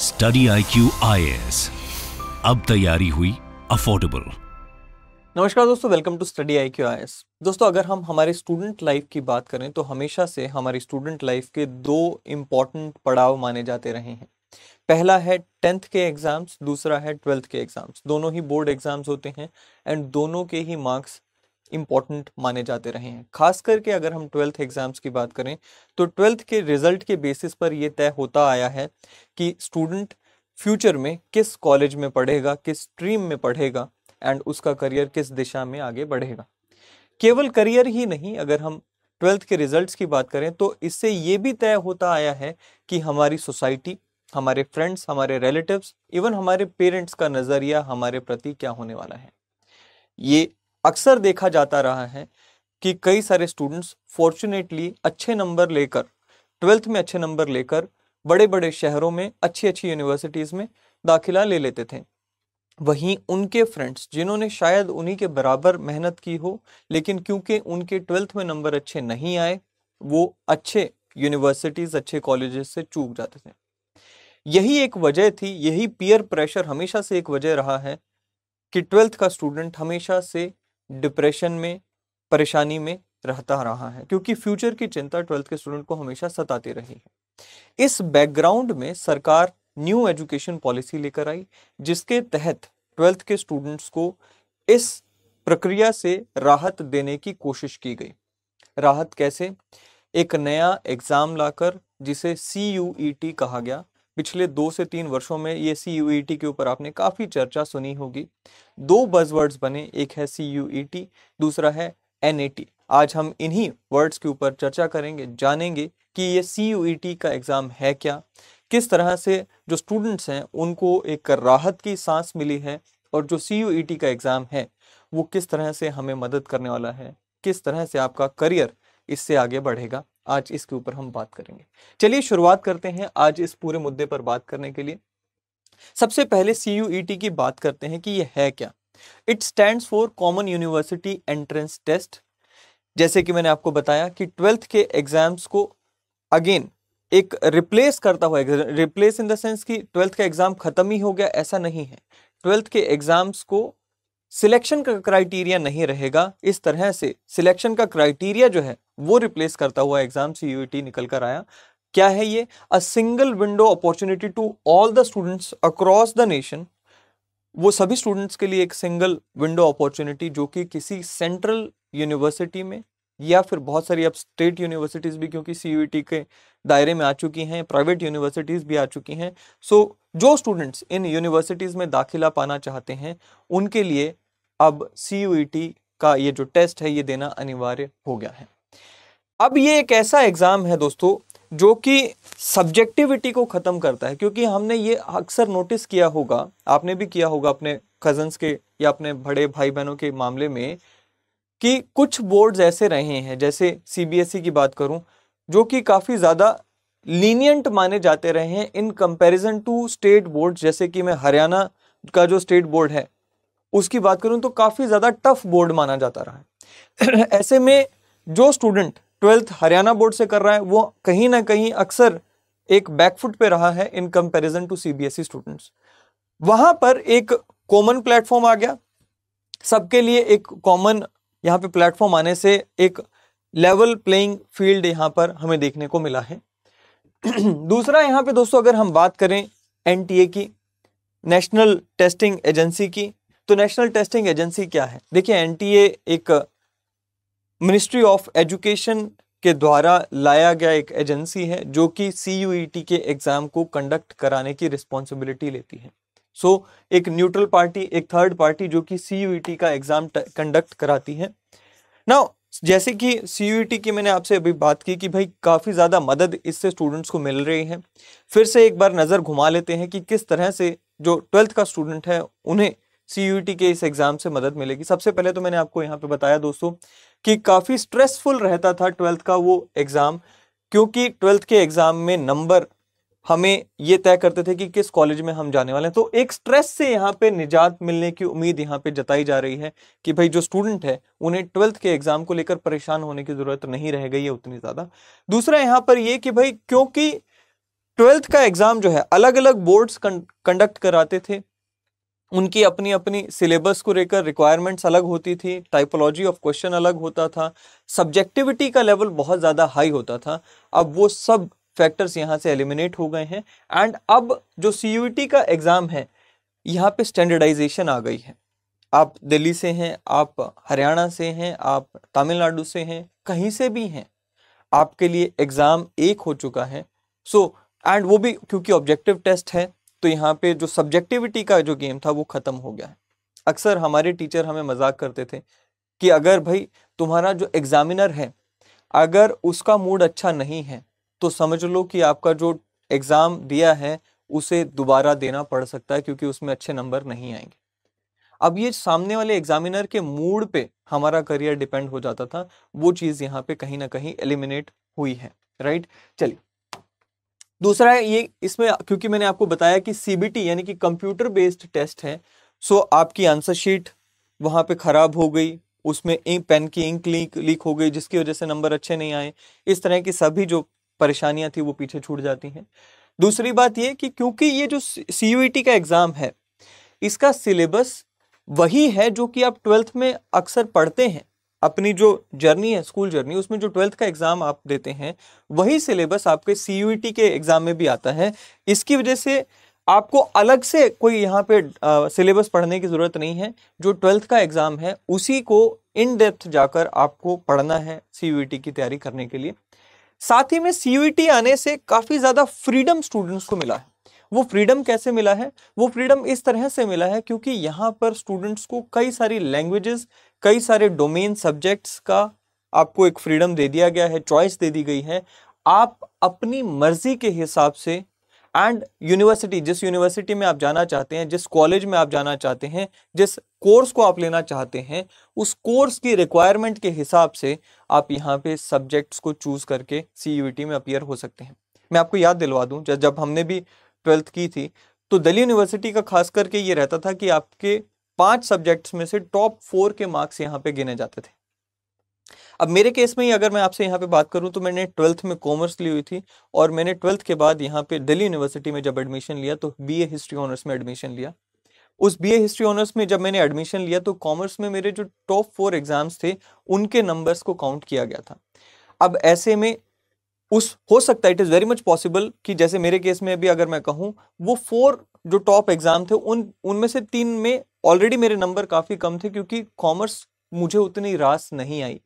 Study I Q आई अब तैयारी हुई अफोर्डेबल नमस्कार दोस्तों welcome to study I Q I दोस्तों अगर हम हमारे स्टूडेंट लाइफ की बात करें तो हमेशा से हमारी स्टूडेंट लाइफ के दो इम्पॉर्टेंट पड़ाव माने जाते रहे हैं पहला है टेंथ के एग्ज़ाम्स दूसरा है ट्वेल्थ के एग्ज़ाम्स दोनों ही बोर्ड एग्ज़ाम्स होते हैं एंड दोनों के ही मार्क्स इम्पॉर्टेंट माने जाते रहे हैं खास करके अगर हम ट्वेल्थ एग्ज़ाम्स की बात करें तो ट्वेल्थ के रिजल्ट के बेसिस पर यह तय होता आया है कि स्टूडेंट फ्यूचर में किस कॉलेज में पढ़ेगा किस स्ट्रीम में पढ़ेगा एंड उसका करियर किस दिशा में आगे बढ़ेगा केवल करियर ही नहीं अगर हम ट्वेल्थ के रिजल्ट्स की बात करें तो इससे ये भी तय होता आया है कि हमारी सोसाइटी हमारे फ्रेंड्स हमारे रिलेटिव्स इवन हमारे पेरेंट्स का नज़रिया हमारे प्रति क्या होने वाला है ये अक्सर देखा जाता रहा है कि कई सारे स्टूडेंट्स फॉर्चुनेटली अच्छे नंबर लेकर ट्वेल्थ में अच्छे नंबर लेकर बड़े बड़े शहरों में अच्छी अच्छी यूनिवर्सिटीज़ में दाखिला ले लेते थे वहीं उनके फ्रेंड्स जिन्होंने शायद उन्हीं के बराबर मेहनत की हो लेकिन क्योंकि उनके ट्वेल्थ में नंबर अच्छे नहीं आए वो अच्छे यूनिवर्सिटीज़ अच्छे कॉलेज से चूक जाते थे यही एक वजह थी यही पीयर प्रेशर हमेशा से एक वजह रहा है कि ट्वेल्थ का स्टूडेंट हमेशा से डिप्रेशन में परेशानी में रहता रहा है क्योंकि फ्यूचर की चिंता ट्वेल्थ के स्टूडेंट को हमेशा सताती रही है इस बैकग्राउंड में सरकार न्यू एजुकेशन पॉलिसी लेकर आई जिसके तहत ट्वेल्थ के स्टूडेंट्स को इस प्रक्रिया से राहत देने की कोशिश की गई राहत कैसे एक नया एग्जाम लाकर जिसे सी e कहा गया पिछले दो से तीन वर्षों में ये सी यू ई टी के ऊपर आपने काफ़ी चर्चा सुनी होगी दो बजवर्ड्स बने एक है सी यू ई टी दूसरा है एन ए टी आज हम इन्हीं वर्ड्स के ऊपर चर्चा करेंगे जानेंगे कि ये सी यू ई टी का एग्ज़ाम है क्या किस तरह से जो स्टूडेंट्स हैं उनको एक राहत की सांस मिली है और जो सी यू ई टी का एग्ज़ाम है वो किस तरह से हमें मदद करने वाला है किस तरह से आपका करियर इससे आगे बढ़ेगा आज इसके ऊपर हम बात करेंगे चलिए शुरुआत करते हैं आज इस पूरे मुद्दे पर बात करने के लिए सबसे पहले सी e की बात करते हैं कि यह है क्या it stand for common university entrance test जैसे कि मैंने आपको बताया कि ट्वेल्थ के एग्जाम्स को अगेन एक रिप्लेस करता हुआ रिप्लेस इन द सेंस कि ट्वेल्थ का एग्जाम खत्म ही हो गया ऐसा नहीं है ट्वेल्थ के एग्जाम्स को सिलेक्शन का क्राइटेरिया नहीं रहेगा इस तरह से सिलेक्शन का क्राइटेरिया जो है वो रिप्लेस करता हुआ एग्जाम सी यू e निकल कर आया क्या है ये a single window opportunity to all the students across the nation वो सभी स्टूडेंट्स के लिए एक सिंगल विंडो अपॉर्चुनिटी जो कि किसी सेंट्रल यूनिवर्सिटी में या फिर बहुत सारी अब स्टेट यूनिवर्सिटीज़ भी क्योंकि सी e के दायरे में आ चुकी हैं प्राइवेट यूनिवर्सिटीज़ भी आ चुकी हैं सो so, जो स्टूडेंट्स इन यूनिवर्सिटीज़ में दाखिला पाना चाहते हैं उनके लिए अब सी e का ये जो टेस्ट है ये देना अनिवार्य हो गया है अब ये एक ऐसा एग्ज़ाम है दोस्तों जो कि सब्जेक्टिविटी को ख़त्म करता है क्योंकि हमने ये अक्सर नोटिस किया होगा आपने भी किया होगा अपने कजन्स के या अपने बड़े भाई बहनों के मामले में कि कुछ बोर्ड्स ऐसे रहे हैं जैसे सीबीएसई e की बात करूं जो कि काफ़ी ज़्यादा लीनियंट माने जाते रहे हैं in comparison to state board जैसे कि मैं हरियाणा का जो स्टेट बोर्ड है उसकी बात करूँ तो काफ़ी ज़्यादा टफ बोर्ड माना जाता रहा है ऐसे में जो स्टूडेंट ट्वेल्थ हरियाणा बोर्ड से कर रहा है वो कहीं ना कहीं अक्सर एक बैकफुट पे रहा है in comparison to CBSE students वहां पर एक कॉमन प्लेटफॉर्म आ गया सबके लिए एक कॉमन यहाँ पे प्लेटफॉर्म आने से एक लेवल प्लेइंग फील्ड यहाँ पर हमें देखने को मिला है दूसरा यहाँ पे दोस्तों अगर हम बात करें एनटीए की नेशनल टेस्टिंग एजेंसी की तो नेशनल टेस्टिंग एजेंसी क्या है देखिए एन एक मिनिस्ट्री ऑफ एजुकेशन के द्वारा लाया गया एक एजेंसी है जो कि सी e के एग्ज़ाम को कंडक्ट कराने की रिस्पॉन्सिबिलिटी लेती है सो so, एक न्यूट्रल पार्टी एक थर्ड पार्टी जो कि सी e का एग्ज़ाम कंडक्ट कराती है ना जैसे कि सी e की मैंने आपसे अभी बात की कि भाई काफ़ी ज़्यादा मदद इससे स्टूडेंट्स को मिल रही है फिर से एक बार नज़र घुमा लेते हैं कि किस तरह से जो ट्वेल्थ का स्टूडेंट है उन्हें सी e के इस एग्ज़ाम से मदद मिलेगी सबसे पहले तो मैंने आपको यहाँ पे बताया दोस्तों कि काफ़ी स्ट्रेसफुल रहता था ट्वेल्थ का वो एग्ज़ाम क्योंकि ट्वेल्थ के एग्ज़ाम में नंबर हमें ये तय करते थे कि किस कॉलेज में हम जाने वाले हैं तो एक स्ट्रेस से यहाँ पे निजात मिलने की उम्मीद यहाँ पे जताई जा रही है कि भाई जो स्टूडेंट है उन्हें ट्वेल्थ के एग्ज़ाम को लेकर परेशान होने की ज़रूरत नहीं रह गई है उतनी ज़्यादा दूसरा यहाँ पर ये कि भाई क्योंकि ट्वेल्थ का एग्ज़ाम जो है अलग अलग बोर्ड्स कंडक्ट कराते थे उनकी अपनी अपनी सिलेबस को लेकर रिक्वायरमेंट्स अलग होती थी टाइपोलॉजी ऑफ क्वेश्चन अलग होता था सब्जेक्टिविटी का लेवल बहुत ज़्यादा हाई होता था अब वो सब फैक्टर्स यहाँ से एलिमिनेट हो गए हैं एंड अब जो सी का एग्ज़ाम है यहाँ पे स्टैंडर्डाइजेशन आ गई है आप दिल्ली से हैं आप हरियाणा से हैं आप तमिलनाडु से हैं कहीं से भी हैं आपके लिए एग्ज़ाम एक हो चुका है सो so, एंड वो भी क्योंकि ऑब्जेक्टिव टेस्ट है तो यहाँ पे जो सब्जेक्टिविटी का जो गेम था वो ख़त्म हो गया है अक्सर हमारे टीचर हमें मजाक करते थे कि अगर भाई तुम्हारा जो एग्ज़ामिनर है अगर उसका मूड अच्छा नहीं है तो समझ लो कि आपका जो एग्ज़ाम दिया है उसे दोबारा देना पड़ सकता है क्योंकि उसमें अच्छे नंबर नहीं आएंगे अब ये सामने वाले एग्जामिनर के मूड पे हमारा करियर डिपेंड हो जाता था वो चीज़ यहाँ पे कहीं ना कहीं एलिमिनेट हुई है राइट चलिए दूसरा ये इसमें क्योंकि मैंने आपको बताया कि सीबीटी यानी कि कंप्यूटर बेस्ड टेस्ट है सो आपकी आंसर शीट वहाँ पे ख़राब हो गई उसमें इंक पेन की इंक लीक लीक हो गई जिसकी वजह से नंबर अच्छे नहीं आए इस तरह की सभी जो परेशानियां थी वो पीछे छूट जाती हैं दूसरी बात ये कि क्योंकि ये जो सी e का एग्ज़ाम है इसका सिलेबस वही है जो कि आप ट्वेल्थ में अक्सर पढ़ते हैं अपनी जो जर्नी है स्कूल जर्नी उसमें जो ट्वेल्थ का एग्ज़ाम आप देते हैं वही सिलेबस आपके सी e के एग्ज़ाम में भी आता है इसकी वजह से आपको अलग से कोई यहाँ पे सिलेबस पढ़ने की ज़रूरत नहीं है जो ट्वेल्थ का एग्ज़ाम है उसी को इन डेप्थ जाकर आपको पढ़ना है सी e की तैयारी करने के लिए साथ ही में सी e आने से काफ़ी ज़्यादा फ्रीडम स्टूडेंट्स को मिला है वो फ्रीडम कैसे मिला है वो फ्रीडम इस तरह से मिला है क्योंकि यहाँ पर स्टूडेंट्स को कई सारी लैंग्वेजेस कई सारे डोमेन सब्जेक्ट्स का आपको एक फ्रीडम दे दिया गया है चॉइस दे दी गई है आप अपनी मर्जी के हिसाब से एंड यूनिवर्सिटी जिस यूनिवर्सिटी में आप जाना चाहते हैं जिस कॉलेज में आप जाना चाहते हैं जिस कोर्स को आप लेना चाहते हैं उस कोर्स की रिक्वायरमेंट के हिसाब से आप यहाँ पे सब्जेक्ट्स को चूज़ करके सी e में अपियर हो सकते हैं मैं आपको याद दिलवा दूँ जब हमने भी ट्वेल्थ की थी तो दिल्ली यूनिवर्सिटी का खास करके ये रहता था कि आपके पांच सब्जेक्ट्स में से टॉप फोर के मार्क्स यहाँ पे गिने जाते थे अब मेरे केस में ही अगर मैं आपसे यहाँ पे बात करूं तो मैंने ट्वेल्थ में कॉमर्स ली हुई थी और मैंने ट्वेल्थ के बाद यहाँ पे दिल्ली यूनिवर्सिटी में जब एडमिशन लिया तो बी हिस्ट्री ऑनर्स में एडमिशन लिया उस बीए हिस्ट्री ऑनर्स में जब मैंने एडमिशन लिया तो कॉमर्स में मेरे जो टॉप फोर एग्जाम्स थे उनके नंबर्स को काउंट किया गया था अब ऐसे में उस हो सकता है it is very much possible कि जैसे मेरे केस में अभी अगर मैं कहूँ वो फोर जो टॉप एग्जाम थे उन उनमें से तीन में ऑलरेडी मेरे नंबर काफ़ी कम थे क्योंकि कॉमर्स मुझे उतनी रास नहीं आई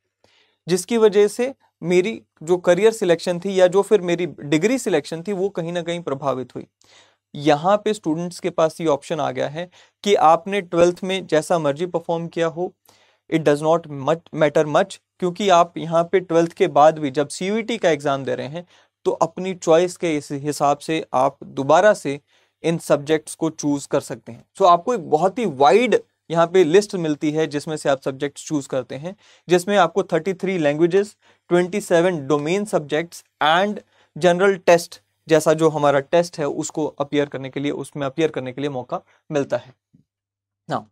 जिसकी वजह से मेरी जो करियर सिलेक्शन थी या जो फिर मेरी डिग्री सिलेक्शन थी वो कहीं ना कहीं प्रभावित हुई यहाँ पे स्टूडेंट्स के पास ये ऑप्शन आ गया है कि आपने ट्वेल्थ में जैसा मर्जी परफॉर्म किया हो it does not much matter much क्योंकि आप यहाँ पे ट्वेल्थ के बाद भी जब सी का एग्ज़ाम दे रहे हैं तो अपनी चॉइस के हिसाब से आप दोबारा से इन सब्जेक्ट्स को चूज कर सकते हैं सो so, आपको एक बहुत ही वाइड यहाँ पे लिस्ट मिलती है जिसमें से आप सब्जेक्ट्स चूज करते हैं जिसमें आपको 33 languages 27 domain subjects and general test जैसा जो हमारा टेस्ट है उसको अपियर करने के लिए उसमें अपियर करने के लिए मौका मिलता है ना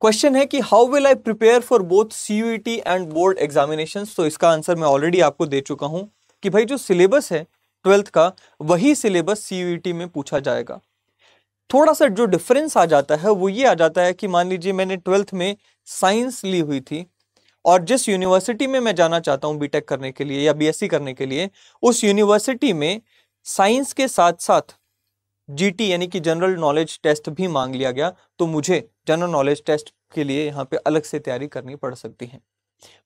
क्वेश्चन है कि how will I prepare for both C and board examination तो इसका आंसर मैं ऑलरेडी आपको दे चुका हूँ कि भाई जो सिलेबस है ट्वेल्थ का वही सिलेबस सी e में पूछा जाएगा थोड़ा सा जो डिफरेंस आ जाता है वो ये आ जाता है कि मान लीजिए मैंने ट्वेल्थ में साइंस ली हुई थी और जिस यूनिवर्सिटी में मैं जाना चाहता हूँ बीटेक करने के लिए या बीएससी करने के लिए उस यूनिवर्सिटी में साइंस के साथ साथ जीटी यानी कि जनरल नॉलेज टेस्ट भी मांग लिया गया तो मुझे जनरल नॉलेज टेस्ट के लिए यहाँ पे अलग से तैयारी करनी पड़ सकती है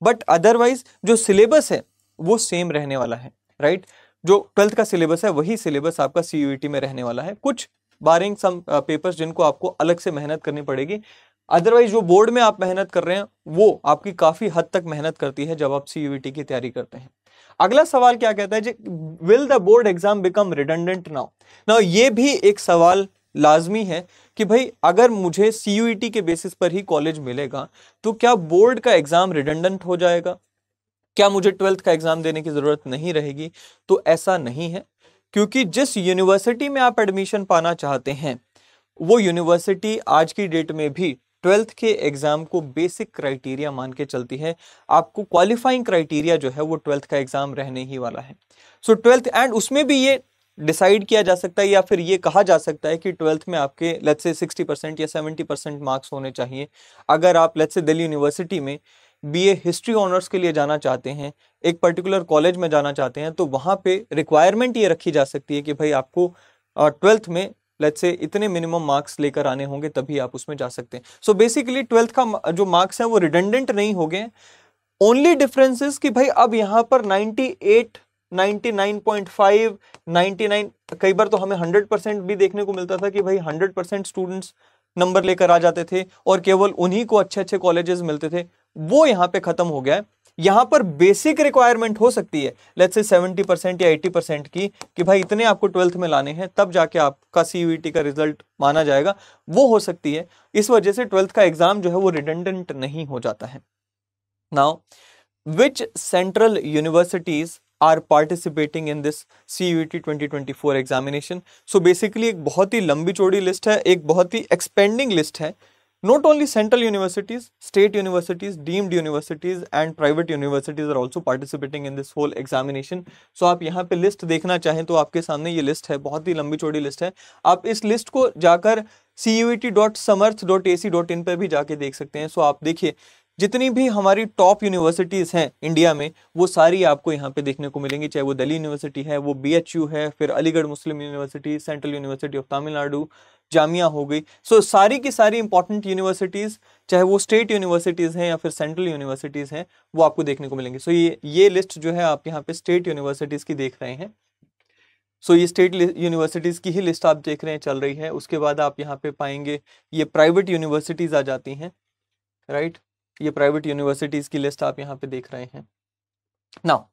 बट अदरवाइज जो सिलेबस है वो सेम रहने वाला है राइट right? जो ट्वेल्थ का सिलेबस है वही सिलेबस आपका सी e में रहने वाला है कुछ बारिंग सम पेपर्स जिनको आपको अलग से मेहनत करनी पड़ेगी अदरवाइज जो बोर्ड में आप मेहनत कर रहे हैं वो आपकी काफ़ी हद तक मेहनत करती है जब आप सी e की तैयारी करते हैं अगला सवाल क्या कहता है जी will the board exam become redundant now ना ये भी एक सवाल लाजमी है कि भाई अगर मुझे सी e के बेसिस पर ही कॉलेज मिलेगा तो क्या बोर्ड का एग्ज़ाम रिडंडेंट हो जाएगा क्या मुझे ट्वेल्थ का एग्ज़ाम देने की ज़रूरत नहीं रहेगी तो ऐसा नहीं है क्योंकि जिस यूनिवर्सिटी में आप एडमिशन पाना चाहते हैं वो यूनिवर्सिटी आज की डेट में भी ट्वेल्थ के एग्ज़ाम को बेसिक क्राइटेरिया मान के चलती है आपको क्वालिफाइंग क्राइटेरिया जो है वो ट्वेल्थ का एग्ज़ाम रहने ही वाला है सो ट्वेल्थ एंड उसमें भी ये डिसाइड किया जा सकता है या फिर ये कहा जा सकता है कि ट्वेल्थ में आपके लेट्स से 60 परसेंट या 70 परसेंट मार्क्स होने चाहिए अगर आप लेट्स से दिल्ली यूनिवर्सिटी में बीए हिस्ट्री ऑनर्स के लिए जाना चाहते हैं एक पर्टिकुलर कॉलेज में जाना चाहते हैं तो वहाँ पे रिक्वायरमेंट ये रखी जा सकती है कि भाई आपको ट्वेल्थ में लेट्स से इतने मिनिमम मार्क्स लेकर आने होंगे तभी आप उसमें जा सकते हैं सो बेसिकली ट्वेल्थ का जो मार्क्स है वो रिडेंडेंट नहीं हो गए ओनली डिफरेंसेस कि भाई अब यहाँ पर नाइन्टी 99.5 99 कई बार तो हमें 100 परसेंट भी देखने को मिलता था कि भाई 100 परसेंट स्टूडेंट्स नंबर लेकर आ जाते थे और केवल उन्हीं को अच्छे अच्छे कॉलेजेस मिलते थे वो यहाँ पे खत्म हो गया है यहाँ पर बेसिक रिक्वायरमेंट हो सकती है लेट से 70 परसेंट या 80 परसेंट की कि भाई इतने आपको ट्वेल्थ में लाने हैं तब जाके आपका सी e का रिजल्ट माना जाएगा वो हो सकती है इस वजह से ट्वेल्थ का एग्जाम जो है वो रिडेंडेंट नहीं हो जाता है now which central universities are participating in this C U T twenty twenty four examination so basically एक बहुत ही लंबी चौड़ी लिस्ट है एक बहुत ही एक्सपेंडिंग लिस्ट है not only central universities state universities deemed universities and private universities are also participating in this whole examination so आप यहाँ पे लिस्ट देखना चाहें तो आपके सामने ये लिस्ट है बहुत ही लंबी चौड़ी लिस्ट है आप इस लिस्ट को जाकर C U T dot Samarth dot A C dot in पर भी जाके देख सकते हैं सो so आप देखिए जितनी भी हमारी टॉप यूनिवर्सिटीज़ हैं इंडिया में वो सारी आपको यहाँ पे देखने को मिलेंगी चाहे वो दिल्ली यूनिवर्सिटी है वो बीएचयू है फिर Aligarh Muslim university central university of Tamil Nadu Jamia हो गई सो so, सारी की सारी इंपॉर्टेंट यूनिवर्सिटीज़ चाहे वो स्टेट यूनिवर्सिटीज़ हैं या फिर सेंट्रल यूनिवर्सिटीज़ हैं वो आपको देखने को मिलेंगी सो so, ये ये लिस्ट जो है आप यहाँ पे स्टेट यूनिवर्सिटीज़ की देख रहे हैं सो so, ये स्टेट यूनिवर्सिटीज़ की ही लिस्ट आप देख रहे हैं चल रही है उसके बाद आप यहाँ पे पाएंगे ये प्राइवेट यूनिवर्सिटीज़ आ जाती हैं राइट ये प्राइवेट यूनिवर्सिटीज़ की लिस्ट आप यहाँ पे देख रहे हैं नाउ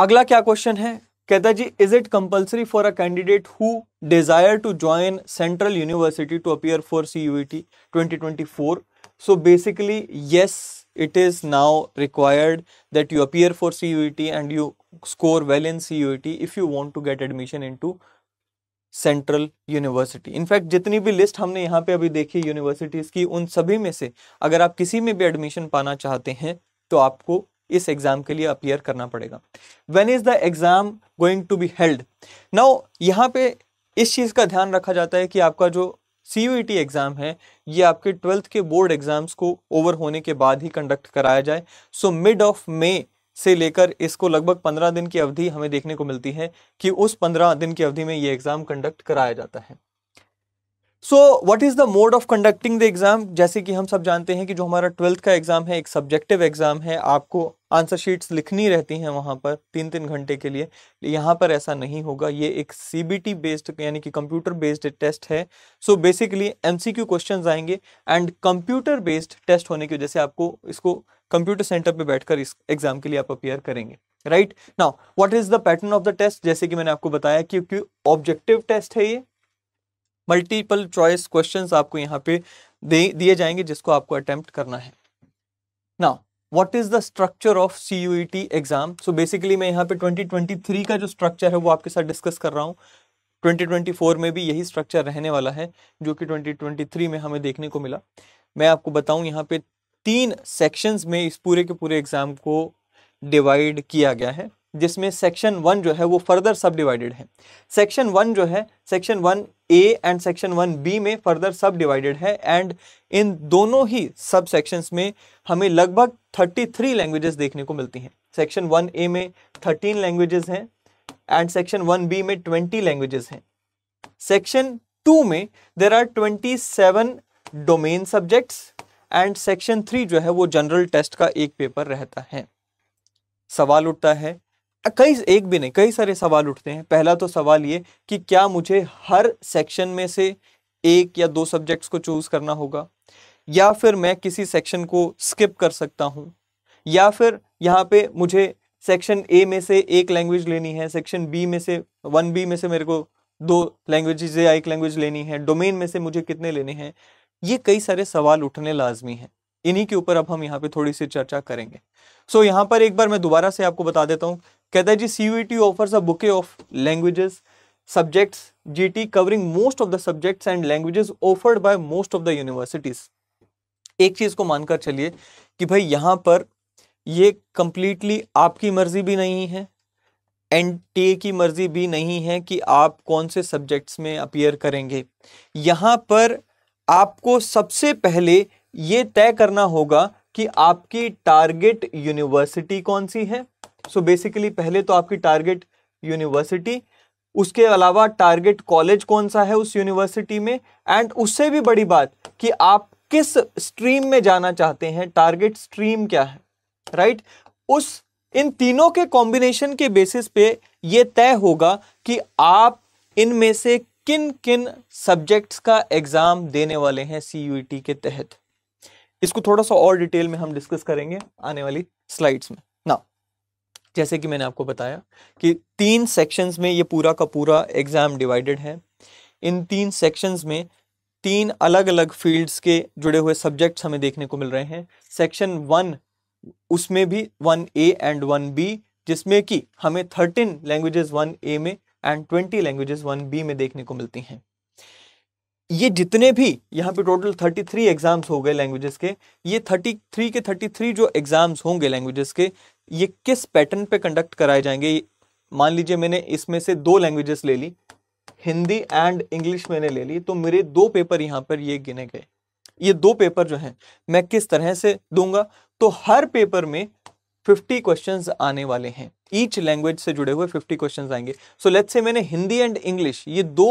अगला क्या क्वेश्चन है कहता जी is it compulsory for a candidate who desire to join central university to appear for C U T twenty twenty four so basically yes it is now required you you appear for CUET and you score well in if you want to get admission in to central university in fact जितनी भी list हमने यहाँ पे अभी देखी universities की उन सभी में से अगर आप किसी में भी एडमिशन पाना चाहते हैं तो आपको इस एग्ज़ाम के लिए अपियर करना पड़ेगा when is the exam going to be held now यहाँ पे इस चीज़ का ध्यान रखा जाता है कि आपका जो सी यू टी एग्ज़ाम है ये आपके ट्वेल्थ के बोर्ड एग्ज़ाम्स को ओवर होने के बाद ही कंडक्ट कराया जाए सो मिड ऑफ मे से लेकर इसको लगभग पंद्रह दिन की अवधि हमें देखने को मिलती है कि उस पंद्रह दिन की अवधि में ये एग्ज़ाम कंडक्ट कराया जाता है so what is the mode of conducting the exam जैसे कि हम सब जानते हैं कि जो हमारा ट्वेल्थ का एग्ज़ाम है एक सब्जेक्टिव एग्ज़ाम है आपको आंसर शीट्स लिखनी रहती हैं वहाँ पर तीन तीन घंटे के लिए यहाँ पर ऐसा नहीं होगा ये एक सी बी टी बेस्ड यानी कि कंप्यूटर बेस्ड टेस्ट है so basically M C Q question आएंगे एंड कंप्यूटर बेस्ड टेस्ट होने की वजह से आपको इसको कंप्यूटर सेंटर पर बैठकर इस एग्ज़ाम के लिए आप अपेयर करेंगे right now what is the pattern of the test जैसे कि मैंने आपको बताया क्योंकि ऑब्जेक्टिव टेस्ट है ये मल्टीपल चॉइस क्वेश्चंस आपको यहाँ पे दिए जाएंगे जिसको आपको अटेम्प्ट करना है now what is the structure of C U E T exam so basically मैं यहाँ पे 2023 का जो स्ट्रक्चर है वो आपके साथ डिस्कस कर रहा हूँ 2024 में भी यही स्ट्रक्चर रहने वाला है जो कि 2023 में हमें देखने को मिला मैं आपको बताऊँ यहाँ पे तीन सेक्शंस में इस पूरे के पूरे एग्ज़ाम को डिवाइड किया गया है जिसमें सेक्शन वन जो है वो फर्दर सब डिवाइडेड है सेक्शन वन जो है section one A and section one B में फर्दर सब डिवाइडेड है एंड इन दोनों ही सब सेक्शंस में हमें लगभग थर्टी थ्री लैंग्वेजेस देखने को मिलती हैं सेक्शन वन ए में थर्टीन लैंग्वेजेस हैं एंड सेक्शन वन बी में ट्वेंटी लैंग्वेजेस हैं सेक्शन टू में there are twenty seven domain subjects and section three जो है वो जनरल टेस्ट का एक पेपर रहता है सवाल उठता है कई एक भी नहीं कई सारे सवाल उठते हैं पहला तो सवाल ये कि क्या मुझे हर सेक्शन में से एक या दो सब्जेक्ट्स को चूज़ करना होगा या फिर मैं किसी सेक्शन को स्किप कर सकता हूँ या फिर यहाँ पे मुझे सेक्शन ए में से एक लैंग्वेज लेनी है सेक्शन बी में से वन बी में से मेरे को दो लैंग्वेजेज या एक लैंग्वेज लेनी है डोमेन में से मुझे कितने लेने हैं ये कई सारे सवाल उठने लाजमी हैं इन्हीं के ऊपर अब हम यहाँ पे थोड़ी सी चर्चा करेंगे सो so, यहाँ पर एक बार मैं दोबारा से आपको बता देता हूँ कहता है जी C U T offers a bouquet of languages G T covering most of the subjects and languages offered by most of the universities एक चीज़ को मानकर चलिए कि भाई यहाँ पर ये कंप्लीटली आपकी मर्ज़ी भी नहीं है एन टी की मर्ज़ी भी नहीं है कि आप कौन से सब्जेक्ट्स में अपियर करेंगे यहाँ पर आपको सबसे पहले ये तय करना होगा कि आपकी टारगेट यूनिवर्सिटी कौन सी है सो so बेसिकली पहले तो आपकी टारगेट यूनिवर्सिटी उसके अलावा टारगेट कॉलेज कौन सा है उस यूनिवर्सिटी में एंड उससे भी बड़ी बात कि आप किस स्ट्रीम में जाना चाहते हैं टारगेट स्ट्रीम क्या है राइट right? उस इन तीनों के कॉम्बिनेशन के बेसिस पे ये तय होगा कि आप इनमें से किन किन सब्जेक्ट्स का एग्ज़ाम देने वाले हैं सी e के तहत इसको थोड़ा सा और डिटेल में हम डिस्कस करेंगे आने वाली स्लाइड्स में जैसे कि मैंने आपको बताया कि तीन सेक्शंस में ये पूरा का पूरा एग्ज़ाम डिवाइडेड है इन तीन सेक्शंस में तीन अलग अलग फील्ड्स के जुड़े हुए सब्जेक्ट्स हमें देखने को मिल रहे हैं सेक्शन वन उसमें भी one A and one B जिसमें कि हमें थर्टीन लैंग्वेजेस वन ए में and twenty languages one B में देखने को मिलती हैं ये जितने भी यहाँ पे टोटल थर्टी थ्री एग्जाम्स हो गए लैंग्वेजेस के ये थर्टी थ्री के थर्टी थ्री जो एग्जाम्स होंगे लैंग्वेजेस के ये किस पैटर्न पे कंडक्ट कराए जाएंगे मान लीजिए मैंने इसमें से दो लैंग्वेजेस ले ली हिंदी एंड इंग्लिश मैंने ले ली तो मेरे दो पेपर यहाँ पर ये गिने गए ये दो पेपर जो हैं मैं किस तरह से दूंगा तो हर पेपर में 50 क्वेश्चंस आने वाले हैं ईच लैंग्वेज से जुड़े हुए 50 क्वेश्चंस आएंगे सो लेट्स से मैंने हिंदी एंड इंग्लिश ये दो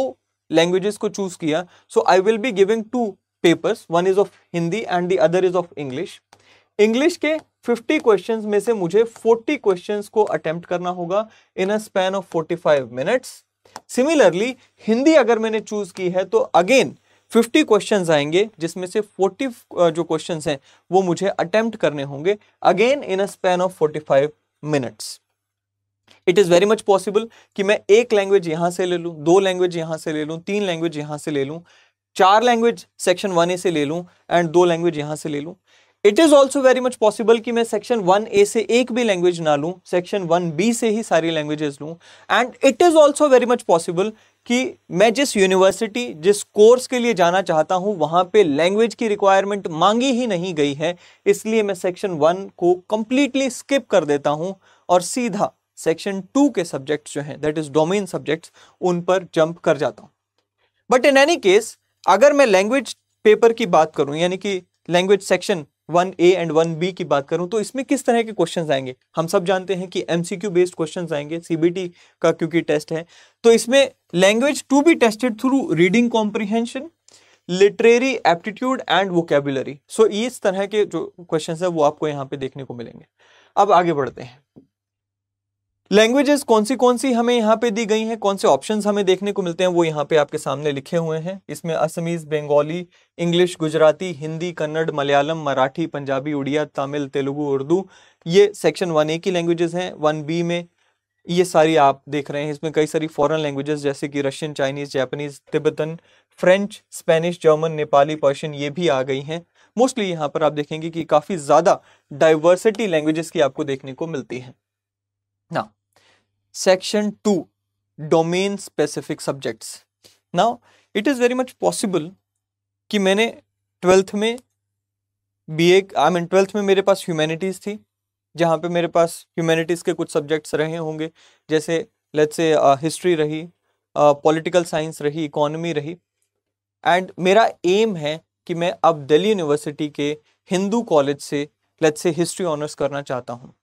लैंग्वेजेस को चूज किया so I will be giving two papers one is of Hindi and the other is of English English के 50 क्वेश्चंस में से मुझे 40 क्वेश्चंस को अटेम्प्ट करना होगा in a span of 45 minutes similarly Hindi अगर मैंने चूज की है तो अगेन 50 क्वेश्चंस आएंगे जिसमें से 40 जो क्वेश्चंस हैं वो मुझे अटेम्प्ट करने होंगे again in a span of 45 minutes it is very much possible कि मैं एक लैंग्वेज यहाँ से ले लूँ दो लैंग्वेज यहाँ से ले लूँ तीन लैंग्वेज यहाँ से ले लूँ चार लैंग्वेज सेक्शन वन ए से ले लूँ एंड दो लैंग्वेज यहाँ से ले लूँ it is also very much possible कि मैं सेक्शन वन ए से एक भी लैंग्वेज ना लूँ सेक्शन वन बी से ही सारी लैंग्वेजेस लूँ and it is also very much possible कि मैं जिस यूनिवर्सिटी जिस कोर्स के लिए जाना चाहता हूँ वहाँ पे लैंग्वेज की रिक्वायरमेंट मांगी ही नहीं गई है इसलिए मैं सेक्शन वन को कम्प्लीटली स्किप कर देता हूँ और सीधा सेक्शन टू के सब्जेक्ट्स जो हैं दैट इज डोमेन सब्जेक्ट्स उन पर जंप कर जाता हूं बट इन एनी केस अगर मैं लैंग्वेज पेपर की बात करूं यानी कि language section one A and one B की बात करूं तो इसमें किस तरह के क्वेश्चंस आएंगे हम सब जानते हैं कि एमसीक्यू बेस्ड क्वेश्चंस आएंगे सीबीटी का क्योंकि टेस्ट है तो इसमें language to be tested through reading comprehension literary aptitude and vocabulary so इस तरह के जो क्वेश्चन है वो आपको यहाँ पे देखने को मिलेंगे अब आगे बढ़ते हैं लैंग्वेजेस कौन सी कौन सी हमें यहाँ पे दी गई हैं कौन से ऑप्शन हमें देखने को मिलते हैं वो यहाँ पे आपके सामने लिखे हुए हैं इसमें असमीज बंगाली इंग्लिश गुजराती हिंदी कन्नड़ मलयालम मराठी पंजाबी उड़िया तमिल तेलुगु उर्दू ये सेक्शन वन ए की लैंग्वेजेस हैं वन बी में ये सारी आप देख रहे हैं इसमें कई सारी फॉरन लैंग्वेजेस जैसे कि Russian Chinese Japanese Tibetan French Spanish German Nepali Persian ये भी आ गई हैं मोस्टली यहाँ पर आप देखेंगे कि काफ़ी ज़्यादा डाइवर्सिटी लैंग्वेजेस की आपको देखने को मिलती है ना section two domain specific subjects ना it is very much possible कि मैंने ट्वेल्थ में B A I mean twelfth में मेरे पास ह्यूमैनिटीज़ थी जहाँ पे मेरे पास ह्यूमैनिटीज़ के कुछ सब्जेक्ट्स रहे होंगे जैसे लेट्स से हिस्ट्री रही पॉलिटिकल uh, साइंस रही इकोनॉमी रही एंड मेरा एम है कि मैं अब दिल्ली यूनिवर्सिटी के हिंदू कॉलेज से लेट्स से हिस्ट्री ऑनर्स करना चाहता हूँ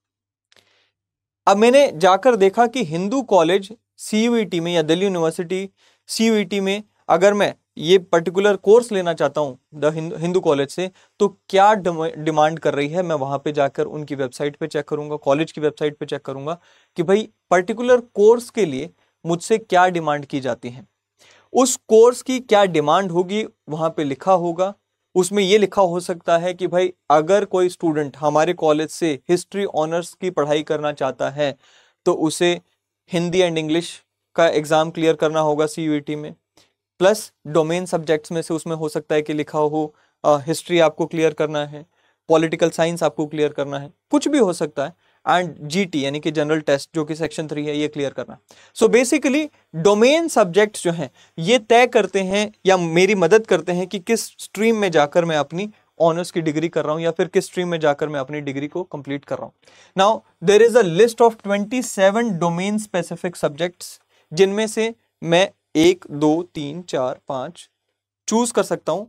अब मैंने जाकर देखा कि हिंदू कॉलेज सी e में या दिल्ली यूनिवर्सिटी सी e में अगर मैं ये पर्टिकुलर कोर्स लेना चाहता हूँ द हिंदू कॉलेज से तो क्या डिमांड कर रही है मैं वहाँ पे जाकर उनकी वेबसाइट पे चेक करूँगा कॉलेज की वेबसाइट पे चेक करूँगा कि भाई पर्टिकुलर कोर्स के लिए मुझसे क्या डिमांड की जाती है उस कोर्स की क्या डिमांड होगी वहाँ पे लिखा होगा उसमें ये लिखा हो सकता है कि भाई अगर कोई स्टूडेंट हमारे कॉलेज से हिस्ट्री ऑनर्स की पढ़ाई करना चाहता है तो उसे हिंदी एंड इंग्लिश का एग्ज़ाम क्लियर करना होगा सी e में प्लस डोमेन सब्जेक्ट्स में से उसमें हो सकता है कि लिखा हो हिस्ट्री आपको क्लियर करना है पॉलिटिकल साइंस आपको क्लियर करना है कुछ भी हो सकता है एंड जीटी यानी कि जनरल टेस्ट जो कि सेक्शन थ्री है ये क्लियर करना सो बेसिकली डोमेन सब्जेक्ट्स जो हैं ये तय करते हैं या मेरी मदद करते हैं कि किस स्ट्रीम में जाकर मैं अपनी ऑनर्स की डिग्री कर रहा हूँ या फिर किस स्ट्रीम में जाकर मैं अपनी डिग्री को कंप्लीट कर रहा हूँ now there is a list of twenty seven domain specific subjects जिनमें से मैं एक दो तीन चार पाँच चूज़ कर सकता हूँ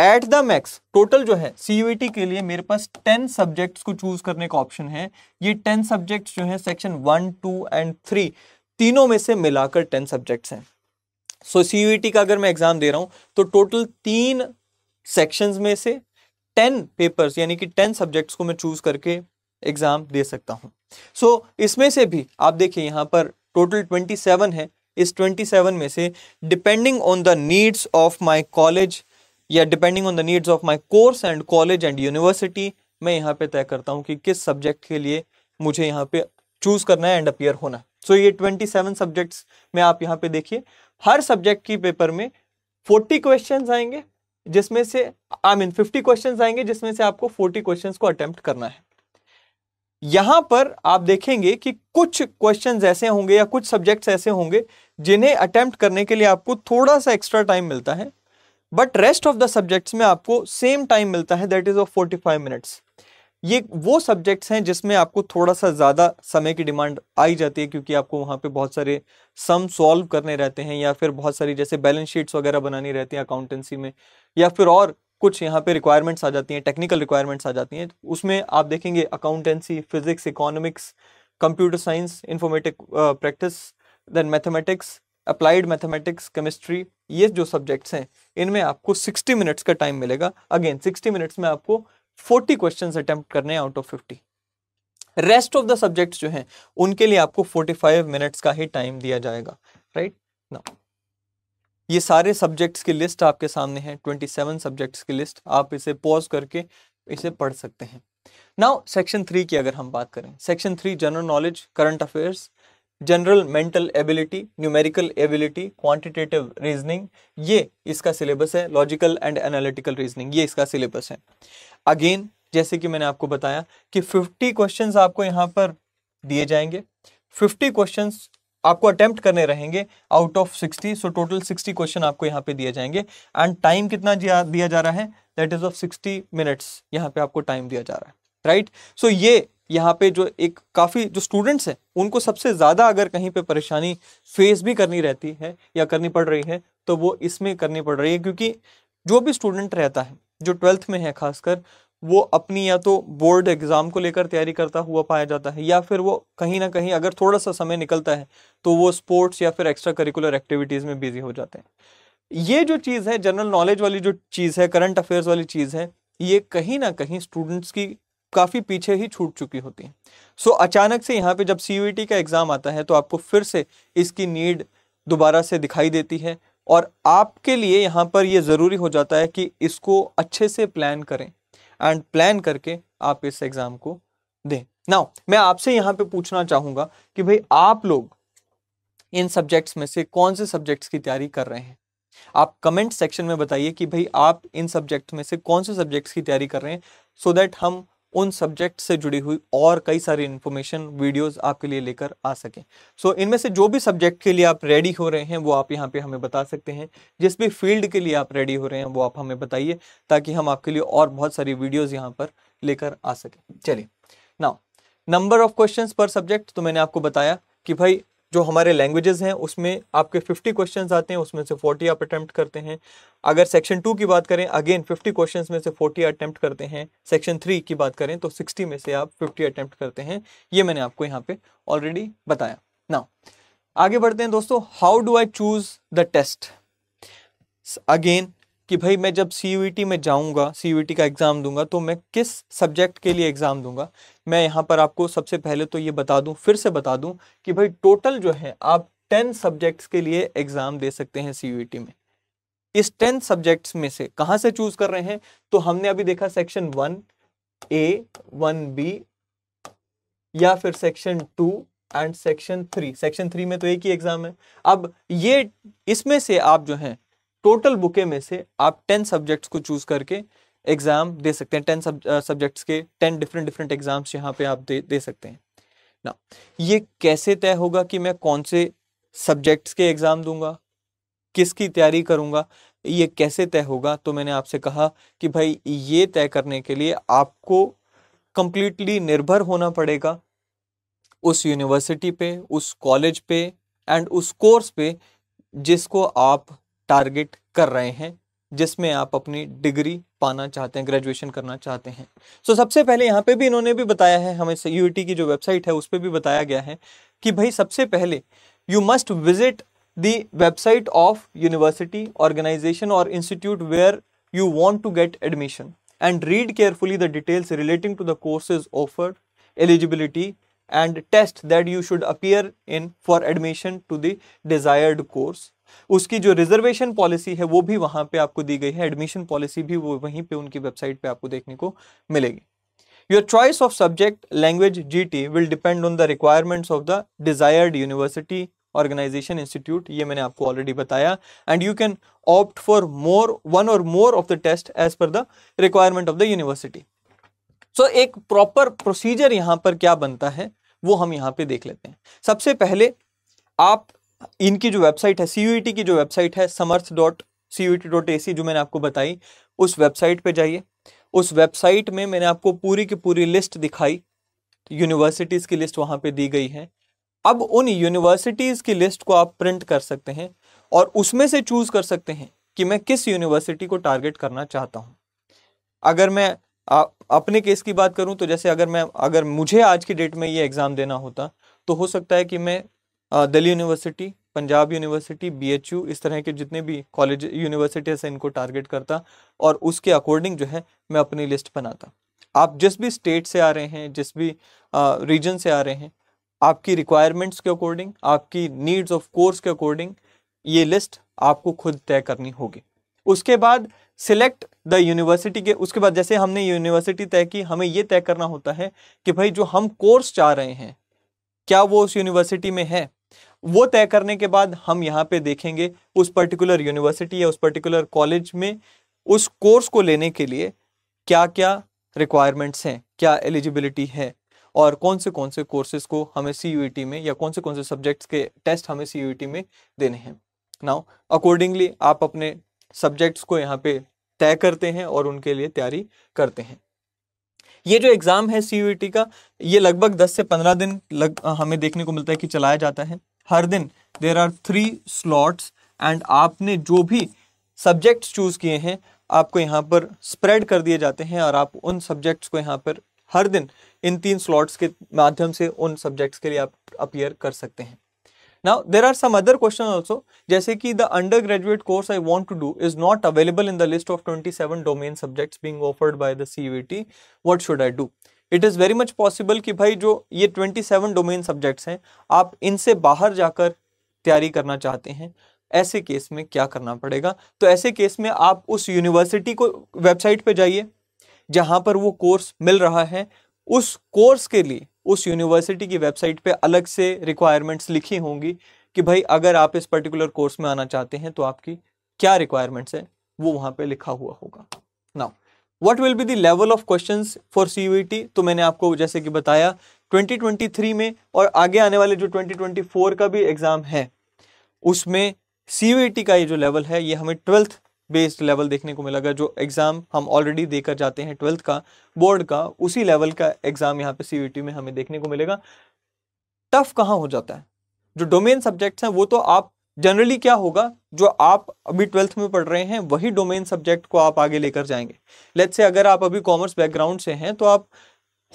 एट द मैक्स टोटल जो है सीयूटी e के लिए मेरे पास टेन सब्जेक्ट्स को चूज करने का ऑप्शन है ये टेन सब्जेक्ट्स जो है section one two and three तीनों में से मिलाकर टेन सब्जेक्ट्स हैं सो सीयूटी e का अगर मैं एग्जाम दे रहा हूं तो टोटल तीन सेक्शंस में से टेन पेपर्स यानी कि टेन सब्जेक्ट्स को मैं चूज करके एग्जाम दे सकता हूँ सो so, इसमें से भी आप देखिए यहाँ पर टोटल ट्वेंटी सेवन है इस ट्वेंटी सेवन में से depending on the needs of my college या depending on the needs of my course and college and university मैं यहाँ पे तय करता हूँ कि किस सब्जेक्ट के लिए मुझे यहाँ पे चूज करना है एंड अपियर होना सो so, ये सेवन सब्जेक्ट्स में आप यहाँ पे देखिए हर सब्जेक्ट की पेपर में फोर्टी क्वेश्चन आएंगे जिसमें से आई मीन फिफ्टी क्वेश्चन आएंगे जिसमें से आपको फोर्टी क्वेश्चन को अटेम्प्ट करना है यहां पर आप देखेंगे कि कुछ क्वेश्चन ऐसे होंगे या कुछ सब्जेक्ट्स ऐसे होंगे जिन्हें अटेम्प्ट करने के लिए आपको थोड़ा सा एक्स्ट्रा टाइम मिलता है but rest of the subjects में आपको सेम टाइम मिलता है that is of forty five minutes ये वो सब्जेक्ट्स हैं जिसमें आपको थोड़ा सा ज़्यादा समय की डिमांड आई जाती है क्योंकि आपको वहाँ पे बहुत सारे सम सॉल्व करने रहते हैं या फिर बहुत सारी जैसे बैलेंस शीट्स वगैरह बनानी रहती हैं अकाउंटेंसी में या फिर और कुछ यहाँ पे रिक्वायरमेंट्स आ जाती हैं टेक्निकल रिक्वायरमेंट्स आ जाती हैं उसमें आप देखेंगे accountancy physics economics computer science informatic practice then mathematics applied mathematics chemistry ये जो सब्जेक्ट्स हैं इनमें आपको 60 मिनट्स का टाइम मिलेगा अगेन 60 मिनट्स में आपको 40 क्वेश्चंस अटेम्प्ट करने out of 50 rest of the subjects जो हैं उनके लिए आपको 45 मिनट्स का ही टाइम दिया जाएगा राइट ना ये सारे सब्जेक्ट्स की लिस्ट आपके सामने है ट्वेंटी सब्जेक्ट्स की लिस्ट आप इसे पॉज करके इसे पढ़ सकते हैं नाउ सेक्शन थ्री की अगर हम बात करें section three general knowledge current affairs general mental ability numerical ability quantitative reasoning ये इसका सिलेबस है लॉजिकल एंड एनालिटिकल रीजनिंग ये इसका सिलेबस है अगेन जैसे कि मैंने आपको बताया कि 50 क्वेश्चंस आपको यहाँ पर दिए जाएंगे 50 क्वेश्चंस आपको अटेम्प्ट करने रहेंगे out of 60 so total 60 question आपको यहाँ पे दिए जाएंगे एंड टाइम कितना दिया जा रहा है दैट इज ऑफ 60 मिनट्स यहाँ पे आपको टाइम दिया जा रहा है राइट right? सो so, ये यहाँ पे जो एक काफ़ी जो स्टूडेंट्स हैं उनको सबसे ज़्यादा अगर कहीं पे परेशानी फेस भी करनी रहती है या करनी पड़ रही है तो वो इसमें करनी पड़ रही है क्योंकि जो भी स्टूडेंट रहता है जो ट्वेल्थ में है खासकर वो अपनी या तो बोर्ड एग्ज़ाम को लेकर तैयारी करता हुआ पाया जाता है या फिर वो कहीं ना कहीं अगर थोड़ा सा समय निकलता है तो वो स्पोर्ट्स या फिर एक्स्ट्रा करिकुलर एक्टिविटीज़ में बिजी हो जाते हैं ये जो चीज़ है जनरल नॉलेज वाली जो चीज़ है करंट अफेयर्स वाली चीज़ है ये कहीं ना कहीं स्टूडेंट्स की काफ़ी पीछे ही छूट चुकी होती हैं सो so, अचानक से यहाँ पे जब सी e का एग्ज़ाम आता है तो आपको फिर से इसकी नीड दोबारा से दिखाई देती है और आपके लिए यहाँ पर ये यह ज़रूरी हो जाता है कि इसको अच्छे से प्लान करें एंड प्लान करके आप इस एग्ज़ाम को दें नाउ मैं आपसे यहाँ पे पूछना चाहूँगा कि भाई आप लोग इन सब्जेक्ट्स में से कौन से सब्जेक्ट्स की तैयारी कर रहे हैं आप कमेंट सेक्शन में बताइए कि भाई आप इन सब्जेक्ट में से कौन से सब्जेक्ट्स की तैयारी कर रहे हैं सो so दैट हम उन सब्जेक्ट से जुड़ी हुई और कई सारी इन्फॉर्मेशन वीडियोस आपके लिए लेकर आ सकें सो so, इनमें से जो भी सब्जेक्ट के लिए आप रेडी हो रहे हैं वो आप यहाँ पे हमें बता सकते हैं जिस भी फील्ड के लिए आप रेडी हो रहे हैं वो आप हमें बताइए ताकि हम आपके लिए और बहुत सारी वीडियोज यहाँ पर लेकर आ सकें चलिए नाउ नंबर ऑफ क्वेश्चन पर सब्जेक्ट तो मैंने आपको बताया कि भाई जो हमारे लैंग्वेजेस हैं उसमें आपके 50 क्वेश्चंस आते हैं उसमें से 40 आप अटैम्प्ट करते हैं अगर सेक्शन टू की बात करें अगेन 50 क्वेश्चंस में से 40 अटैम्प्ट करते हैं सेक्शन थ्री की बात करें तो 60 में से आप 50 अटैम्प्ट करते हैं ये मैंने आपको यहाँ पे ऑलरेडी बताया ना आगे बढ़ते हैं दोस्तों how do I choose the test again कि भाई मैं जब सी यू टी में जाऊंगा सी यू टी का एग्ज़ाम दूंगा तो मैं किस सब्जेक्ट के लिए एग्ज़ाम दूंगा मैं यहाँ पर आपको सबसे पहले तो ये बता दूँ फिर से बता दूँ कि भाई टोटल जो है आप टेन सब्जेक्ट्स के लिए एग्ज़ाम दे सकते हैं सी यू टी में इस टेन सब्जेक्ट्स में से कहाँ से चूज़ कर रहे हैं तो हमने अभी देखा section one A one B या फिर section two and section three section three में तो एक ही एग्ज़ाम है अब ये इसमें से आप जो हैं टोटल बुके में से आप टेन सब्जेक्ट्स को चूज करके एग्जाम दे सकते हैं टेन सब्जेक्ट्स के टेन डिफरेंट डिफरेंट एग्जाम्स यहाँ पे आप दे दे सकते हैं ना ये कैसे तय होगा कि मैं कौन से सब्जेक्ट्स के एग्ज़ाम दूंगा किसकी तैयारी करूंगा ये कैसे तय होगा तो मैंने आपसे कहा कि भाई ये तय करने के लिए आपको कंप्लीटली निर्भर होना पड़ेगा उस यूनिवर्सिटी पे उस कॉलेज पे एंड उस कोर्स पे जिसको आप टारगेट कर रहे हैं जिसमें आप अपनी डिग्री पाना चाहते हैं ग्रेजुएशन करना चाहते हैं सो so, सबसे पहले यहाँ पे भी इन्होंने भी बताया है हमें यू e की जो वेबसाइट है उस पर भी बताया गया है कि भाई सबसे पहले you must visit the website of university organisation और institute where you want to get admission and read carefully the details relating to the courses offer eligibility and test that you should appear in for admission to the desired course उसकी जो reservation policy है वो भी वहां पे आपको दी गई है एडमिशन पॉलिसी भी वो वहीं पे उनकी वेबसाइट पे आपको देखने को मिलेगी your choice of subject language GT will depend on the requirements of the desired university organisation institute ये मैंने आपको ऑलरेडी बताया and you can opt for more one और more of the test as per the requirement of the university so एक proper procedure यहाँ पर क्या बनता है वो हम यहाँ पे देख लेते हैं सबसे पहले आप इनकी जो वेबसाइट है सी e की जो वेबसाइट है समर्थ डॉट सी डॉट ए जो मैंने आपको बताई उस वेबसाइट पे जाइए उस वेबसाइट में मैंने आपको पूरी की पूरी लिस्ट दिखाई यूनिवर्सिटीज़ की लिस्ट वहाँ पे दी गई है अब उन यूनिवर्सिटीज़ की लिस्ट को आप प्रिंट कर सकते हैं और उसमें से चूज़ कर सकते हैं कि मैं किस यूनिवर्सिटी को टारगेट करना चाहता हूँ अगर मैं आ, अपने केस की बात करूँ तो जैसे अगर मैं अगर मुझे आज की डेट में ये एग्ज़ाम देना होता तो हो सकता है कि मैं Delhi university Punjab university BHU इस तरह के जितने भी कॉलेज यूनिवर्सिटीज हैं इनको टारगेट करता और उसके अकॉर्डिंग जो है मैं अपनी लिस्ट बनाता आप जिस भी स्टेट से आ रहे हैं जिस भी रीजन से आ रहे हैं आपकी रिक्वायरमेंट्स के अकॉर्डिंग आपकी नीड्स ऑफ कोर्स के अकॉर्डिंग ये लिस्ट आपको खुद तय करनी होगी उसके बाद सिलेक्ट द यूनिवर्सिटी के उसके बाद जैसे हमने यूनिवर्सिटी तय की हमें ये तय करना होता है कि भाई जो हम कोर्स चाह रहे हैं क्या वो उस यूनिवर्सिटी में है वो तय करने के बाद हम यहाँ पे देखेंगे उस पर्टिकुलर यूनिवर्सिटी या उस पर्टिकुलर कॉलेज में उस कोर्स को लेने के लिए क्या क्या रिक्वायरमेंट्स हैं क्या एलिजिबिलिटी है और कौन से कौन से कोर्सेज को हमें सी e में या कौन से कौन से सब्जेक्ट्स के टेस्ट हमें सी e में देने हैं नाउ अकॉर्डिंगली आप अपने सब्जेक्ट्स को यहाँ पे तय करते हैं और उनके लिए तैयारी करते हैं ये जो एग्ज़ाम है सी e का ये लगभग 10 से 15 दिन लग हमें देखने को मिलता है कि चलाया जाता है हर दिन there are three slots and आपने जो भी सब्जेक्ट्स चूज़ किए हैं आपको यहाँ पर स्प्रेड कर दिए जाते हैं और आप उन सब्जेक्ट्स को यहाँ पर हर दिन इन तीन स्लॉट्स के माध्यम से उन सब्जेक्ट्स के लिए आप अपियर कर सकते हैं now there are some other question also जैसे कि the undergraduate course I want to do is not available in the list of twenty seven domain subjects being offered by the C V T what should I do it is very much possible कि भाई जो ये twenty seven domain subjects हैं आप इनसे बाहर जाकर तैयारी करना चाहते हैं ऐसे केस में क्या करना पड़ेगा तो ऐसे केस में आप उस यूनिवर्सिटी को वेबसाइट पर जाइए जहाँ पर वो कोर्स मिल रहा है उस कोर्स के लिए उस यूनिवर्सिटी की वेबसाइट पे अलग से रिक्वायरमेंट्स लिखी होंगी कि भाई अगर आप इस पर्टिकुलर कोर्स में आना चाहते हैं तो आपकी क्या रिक्वायरमेंट्स है वो वहाँ पे लिखा हुआ होगा now what will be the level of questions for T तो मैंने आपको जैसे कि बताया 2023 में और आगे आने वाले जो 2024 का भी एग्ज़ाम है उसमें सी e का ये जो लेवल है ये हमें ट्वेल्थ बेस्ड लेवल देखने को मिलेगा जो एग्ज़ाम हम ऑलरेडी देकर जाते हैं ट्वेल्थ का बोर्ड का उसी लेवल का एग्ज़ाम यहाँ पे सी e में हमें देखने को मिलेगा टफ कहाँ हो जाता है जो डोमेन सब्जेक्ट्स हैं वो तो आप जनरली क्या होगा जो आप अभी ट्वेल्थ में पढ़ रहे हैं वही डोमेन सब्जेक्ट को आप आगे लेकर जाएंगे लेट्स से अगर आप अभी कॉमर्स बैकग्राउंड से हैं तो आप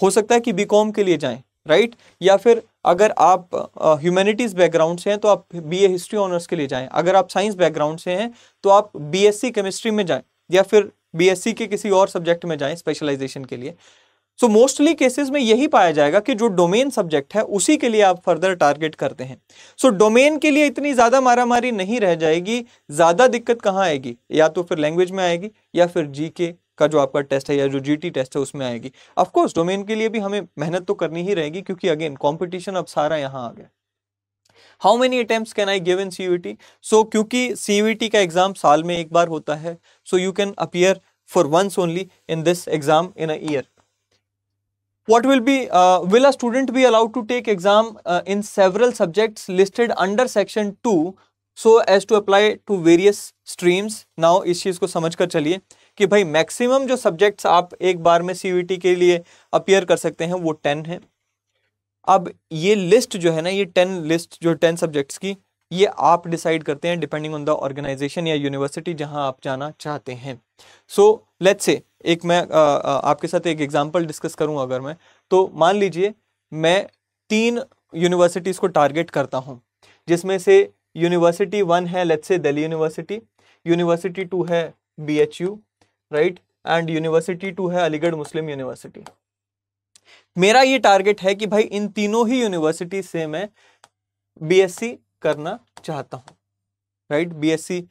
हो सकता है कि बी के लिए जाएं राइट या फिर अगर आप ह्यूमैनिटीज़ बैकग्राउंड से हैं तो आप बीए हिस्ट्री ऑनर्स के लिए जाएं अगर आप साइंस बैकग्राउंड से हैं तो आप बीएससी केमिस्ट्री में जाएं या फिर बीएससी के किसी और सब्जेक्ट में जाएं स्पेशलाइजेशन के लिए सो मोस्टली केसेस में यही पाया जाएगा कि जो डोमेन सब्जेक्ट है उसी के लिए आप फर्दर टारगेट करते हैं सो so, डोमेन के लिए इतनी ज़्यादा मारामारी नहीं रह जाएगी ज़्यादा दिक्कत कहाँ आएगी या तो फिर लैंग्वेज में आएगी या फिर जी का जो आपका टेस्ट है या जो जीटी टेस्ट है उसमें आएगी ऑफकोर्स डोमेन के लिए भी हमें मेहनत तो करनी ही रहेगी क्योंकि अगेन कॉम्पिटिशन अब सारा यहाँ आ गया how many attempt can I give in C so क्योंकि सी का एग्जाम साल में एक बार होता है so you can appear for once only in this exam in a year what will be uh, will a student be allowed to take exam uh, in several subjects listed under section 2 so as to apply to various streams now is cheez ko samajh kar chaliye ki bhai maximum jo subjects aap ek bar mein cvt ke liye appear kar sakte hain wo 10 hain ab ye list jo hai na ye 10 list jo 10 subjects ki ये आप decide करते हैं depending on the organisation या university जहां आप जाना चाहते हैं सो लेट्स से एक मैं आ, आ, आपके साथ एक एग्जाम्पल डिस्कस करूँ अगर मैं तो मान लीजिए मैं तीन यूनिवर्सिटीज़ को टारगेट करता हूँ जिसमें से यूनिवर्सिटी वन है let's say Delhi university university two है B H U right and university two है अलीगढ़ मुस्लिम यूनिवर्सिटी मेरा ये टारगेट है कि भाई इन तीनों ही यूनिवर्सिटी से मैं बीएससी करना चाहता हूँ राइट बीएससी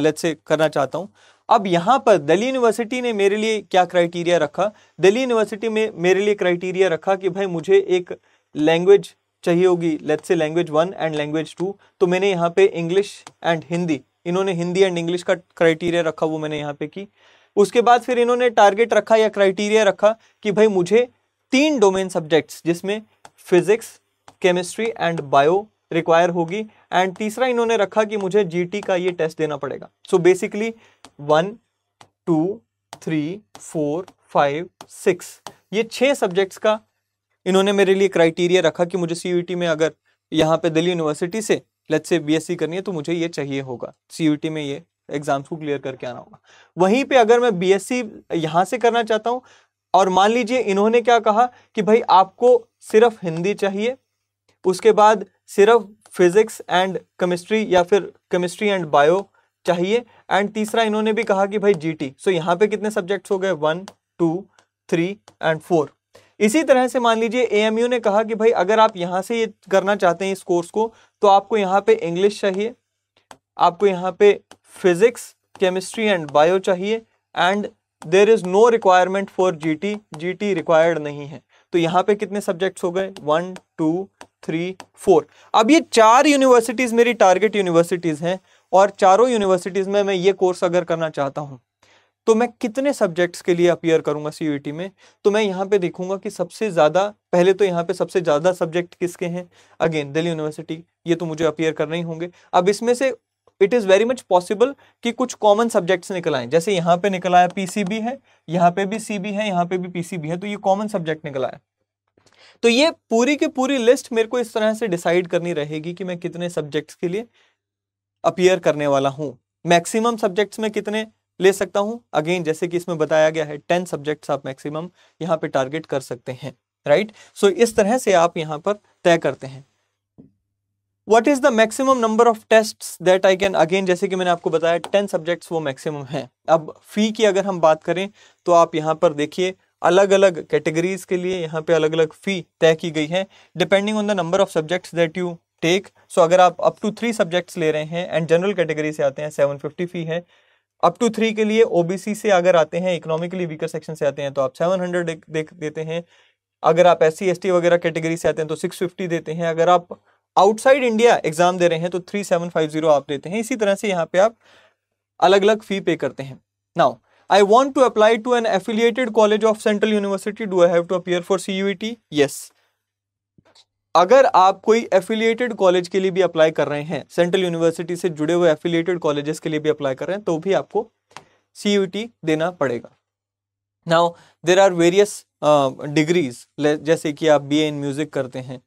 लेट्स से करना चाहता हूँ अब यहाँ पर दिल्ली यूनिवर्सिटी ने मेरे लिए क्या क्राइटेरिया रखा दिल्ली यूनिवर्सिटी में मेरे लिए क्राइटेरिया रखा कि भाई मुझे एक लैंग्वेज चाहिए होगी let's say language one and language two तो मैंने यहाँ पे इंग्लिश एंड हिंदी इन्होंने हिंदी एंड इंग्लिश का क्राइटेरिया रखा वो मैंने यहाँ पे की उसके बाद फिर इन्होंने टारगेट रखा या क्राइटेरिया रखा कि भाई मुझे तीन डोमेन सब्जेक्ट्स जिसमें physics chemistry and bio require होगी एंड तीसरा इन्होंने रखा कि मुझे जीटी का ये टेस्ट देना पड़ेगा so basically one two three four five six ये छह सब्जेक्ट्स का इन्होंने मेरे लिए क्राइटेरिया रखा कि मुझे सी में अगर यहाँ पे दिल्ली यूनिवर्सिटी से लेट से बी करनी है तो मुझे ये चाहिए होगा सी में ये एग्जाम्स को क्लियर करके आना होगा वहीं पे अगर मैं बी एस यहाँ से करना चाहता हूँ और मान लीजिए इन्होंने क्या कहा कि भाई आपको सिर्फ हिंदी चाहिए उसके बाद सिर्फ फिज़िक्स एंड केमिस्ट्री या फिर केमिस्ट्री एंड बायो चाहिए एंड तीसरा इन्होंने भी कहा कि भाई जीटी सो so, यहाँ पे कितने सब्जेक्ट्स हो गए one two three and four इसी तरह से मान लीजिए एएमयू ने कहा कि भाई अगर आप यहाँ से ये करना चाहते हैं इस कोर्स को तो आपको यहाँ पे इंग्लिश चाहिए आपको यहाँ पे फिजिक्स केमिस्ट्री एंड बायो चाहिए and there is no requirement for G T G T required नहीं है तो यहां पे कितने सब्जेक्ट्स हो गए वन टू थ्री फोर अब ये चार यूनिवर्सिटीज़ मेरी टारगेट यूनिवर्सिटीज़ हैं और चारों यूनिवर्सिटीज़ में मैं ये कोर्स अगर करना चाहता हूं तो मैं कितने सब्जेक्ट्स के लिए अपियर करूंगा सी में तो मैं यहाँ पे देखूंगा कि सबसे ज़्यादा पहले तो यहाँ पे सबसे ज़्यादा सब्जेक्ट किसके हैं अगेन दिल्ली यूनिवर्सिटी ये तो मुझे अपियर करना ही होंगे अब इसमें से it is very much possible कि कुछ कॉमन सब्जेक्ट्स निकल आए जैसे यहाँ पे निकल आया पीसीबी है यहाँ पे भी सीबी है यहाँ पे भी पीसीबी है तो ये कॉमन सब्जेक्ट निकल आया तो ये पूरी की पूरी लिस्ट मेरे को इस तरह से डिसाइड करनी रहेगी कि मैं कितने सब्जेक्ट्स के लिए अपियर करने वाला हूं मैक्सिमम सब्जेक्ट्स में कितने ले सकता हूं अगेन जैसे कि इसमें बताया गया है टेन सब्जेक्ट्स आप मैक्सिमम यहाँ पे टारगेट कर सकते हैं राइट right? सो so, इस तरह से आप यहां पर तय करते हैं what is the maximum number of test that I can again जैसे कि मैंने आपको बताया टेन सब्जेक्ट्स वो मैक्सिमम है अब फी की अगर हम बात करें तो आप यहाँ पर देखिए अलग अलग कैटेगरीज के लिए यहाँ पे अलग अलग फी तय की गई है depending on the number of subjects that you take so अगर आप अप टू थ्री सब्जेक्ट्स ले रहे हैं एंड जनरल कैटेगरी से आते हैं सेवन फिफ्टी फी है अप टू थ्री के लिए ओबीसी से अगर आते हैं इकोनॉमिकली वीकर सेक्शन से आते हैं तो आप सेवन हंड्रेड देख देते हैं अगर आप एस सी वगैरह कैटेगरी से आते हैं तो सिक्स फिफ्टी देते हैं अगर आप आउटसाइड इंडिया एग्जाम दे रहे हैं तो थ्री सेवन फाइव जीरो आप देते हैं इसी तरह से यहाँ पे आप अलग अलग फी पे करते हैं now I want to apply to an affiliated college of central university do I है for C U T yes अगर आप कोई एफिलिएटेड कॉलेज के लिए भी अप्लाई कर रहे हैं सेंट्रल यूनिवर्सिटी से जुड़े हुए एफिलिएटेड कॉलेजेस के लिए भी अप्लाई कर रहे हैं तो भी आपको सी e देना पड़ेगा now there are various degrees जैसे कि आप बी ए इन म्यूज़िक करते हैं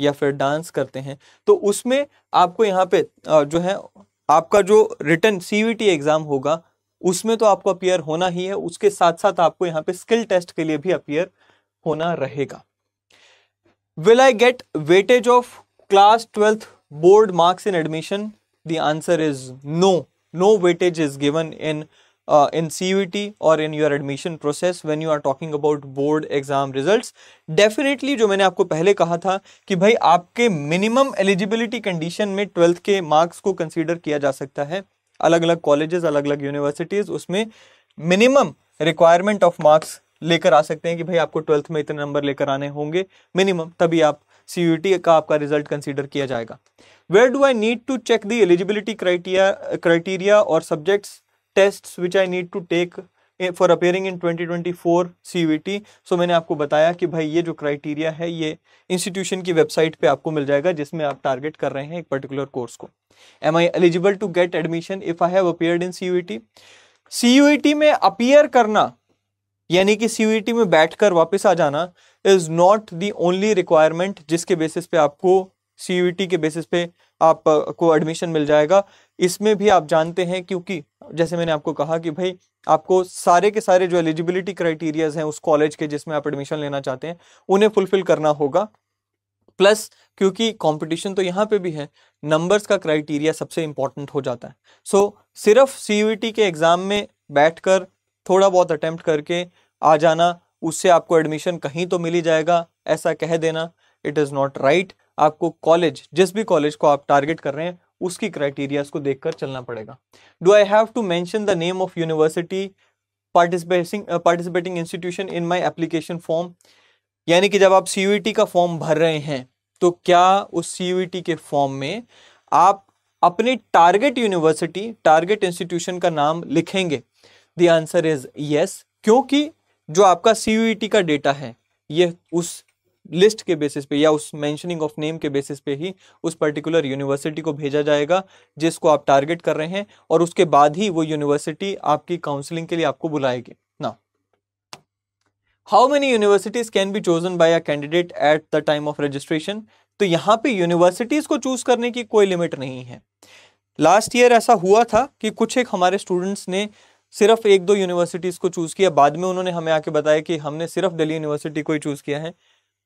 या फिर डांस करते हैं तो उसमें आपको यहाँ पे जो है आपका जो रिटर्न सीवीटी e एग्ज़ाम होगा उसमें तो आपको अपियर होना ही है उसके साथ साथ आपको यहाँ पे स्किल टेस्ट के लिए भी अपियर होना रहेगा will I get weightage of class twelfth board marks in admission the answer is no no weightage is given in uh, in CVT or in your admission process when you are talking about board exam results definitely जो मैंने आपको पहले कहा था कि भाई आपके minimum eligibility condition में ट्वेल्थ के marks को consider किया जा सकता है अलग अलग colleges अलग अलग universities उसमें minimum requirement of marks लेकर आ सकते हैं कि भाई आपको ट्वेल्थ में इतने नंबर लेकर आने होंगे मिनिमम तभी आप सी का आपका रिजल्ट कंसीडर किया जाएगा where do I need to check the eligibility criteria criteria और subjects test which I need to take for appearing in 2024 T so मैंने आपको बताया कि भाई ये जो क्राइटेरिया है ये इंस्टीट्यूशन की वेबसाइट पे आपको मिल जाएगा जिसमें आप टारगेट कर रहे हैं एक पर्टिकुलर कोर्स को am I eligible to get admission if I have appeared in U T में अपियर करना यानी कि टी e में बैठ कर वापस आ जाना is not the only requirement जिसके बेसिस पे आपको टी e के बेसिस पे आपको एडमिशन मिल जाएगा इसमें भी आप जानते हैं क्योंकि जैसे मैंने आपको कहा कि भाई आपको सारे के सारे जो एलिजिबिलिटी क्राइटेरियाज हैं उस कॉलेज के जिसमें आप एडमिशन लेना चाहते हैं उन्हें फुलफिल करना होगा प्लस क्योंकि कंपटीशन तो यहाँ पे भी है नंबर्स का क्राइटेरिया सबसे इंपॉर्टेंट हो जाता है सो so, सिर्फ सी e के एग्ज़ाम में बैठकर थोड़ा बहुत अटैम्प्ट करके आ जाना उससे आपको एडमिशन कहीं तो मिल ही जाएगा ऐसा कह देना इट इज़ नॉट राइट आपको कॉलेज जिस भी कॉलेज को आप टारगेट कर रहे हैं उसकी क्राइटेरियाज को देखकर चलना पड़ेगा do I have to mention the name of university participating participating institution in my application form यानी कि जब आप सी e का फॉर्म भर रहे हैं तो क्या उस सी e के फॉर्म में आप अपने टारगेट यूनिवर्सिटी टारगेट इंस्टीट्यूशन का नाम लिखेंगे द आंसर इज यस क्योंकि जो आपका सी e का डेटा है यह उस लिस्ट के बेसिस पे या उस मेंशनिंग ऑफ नेम के बेसिस पे ही उस पर्टिकुलर यूनिवर्सिटी को भेजा जाएगा जिसको आप टारगेट कर रहे हैं और उसके बाद ही वो यूनिवर्सिटी आपकी काउंसलिंग के लिए आपको बुलाएगी ना how many universities can be chosen by a candidate at the time of registration तो यहाँ पे यूनिवर्सिटीज़ को चूज़ करने की कोई लिमिट नहीं है लास्ट ईयर ऐसा हुआ था कि कुछ एक हमारे स्टूडेंट्स ने सिर्फ एक दो यूनिवर्सिटीज़ को चूज़ किया बाद में उन्होंने हमें आके बताया कि हमने सिर्फ दिल्ली यूनिवर्सिटी को ही चूज़ किया है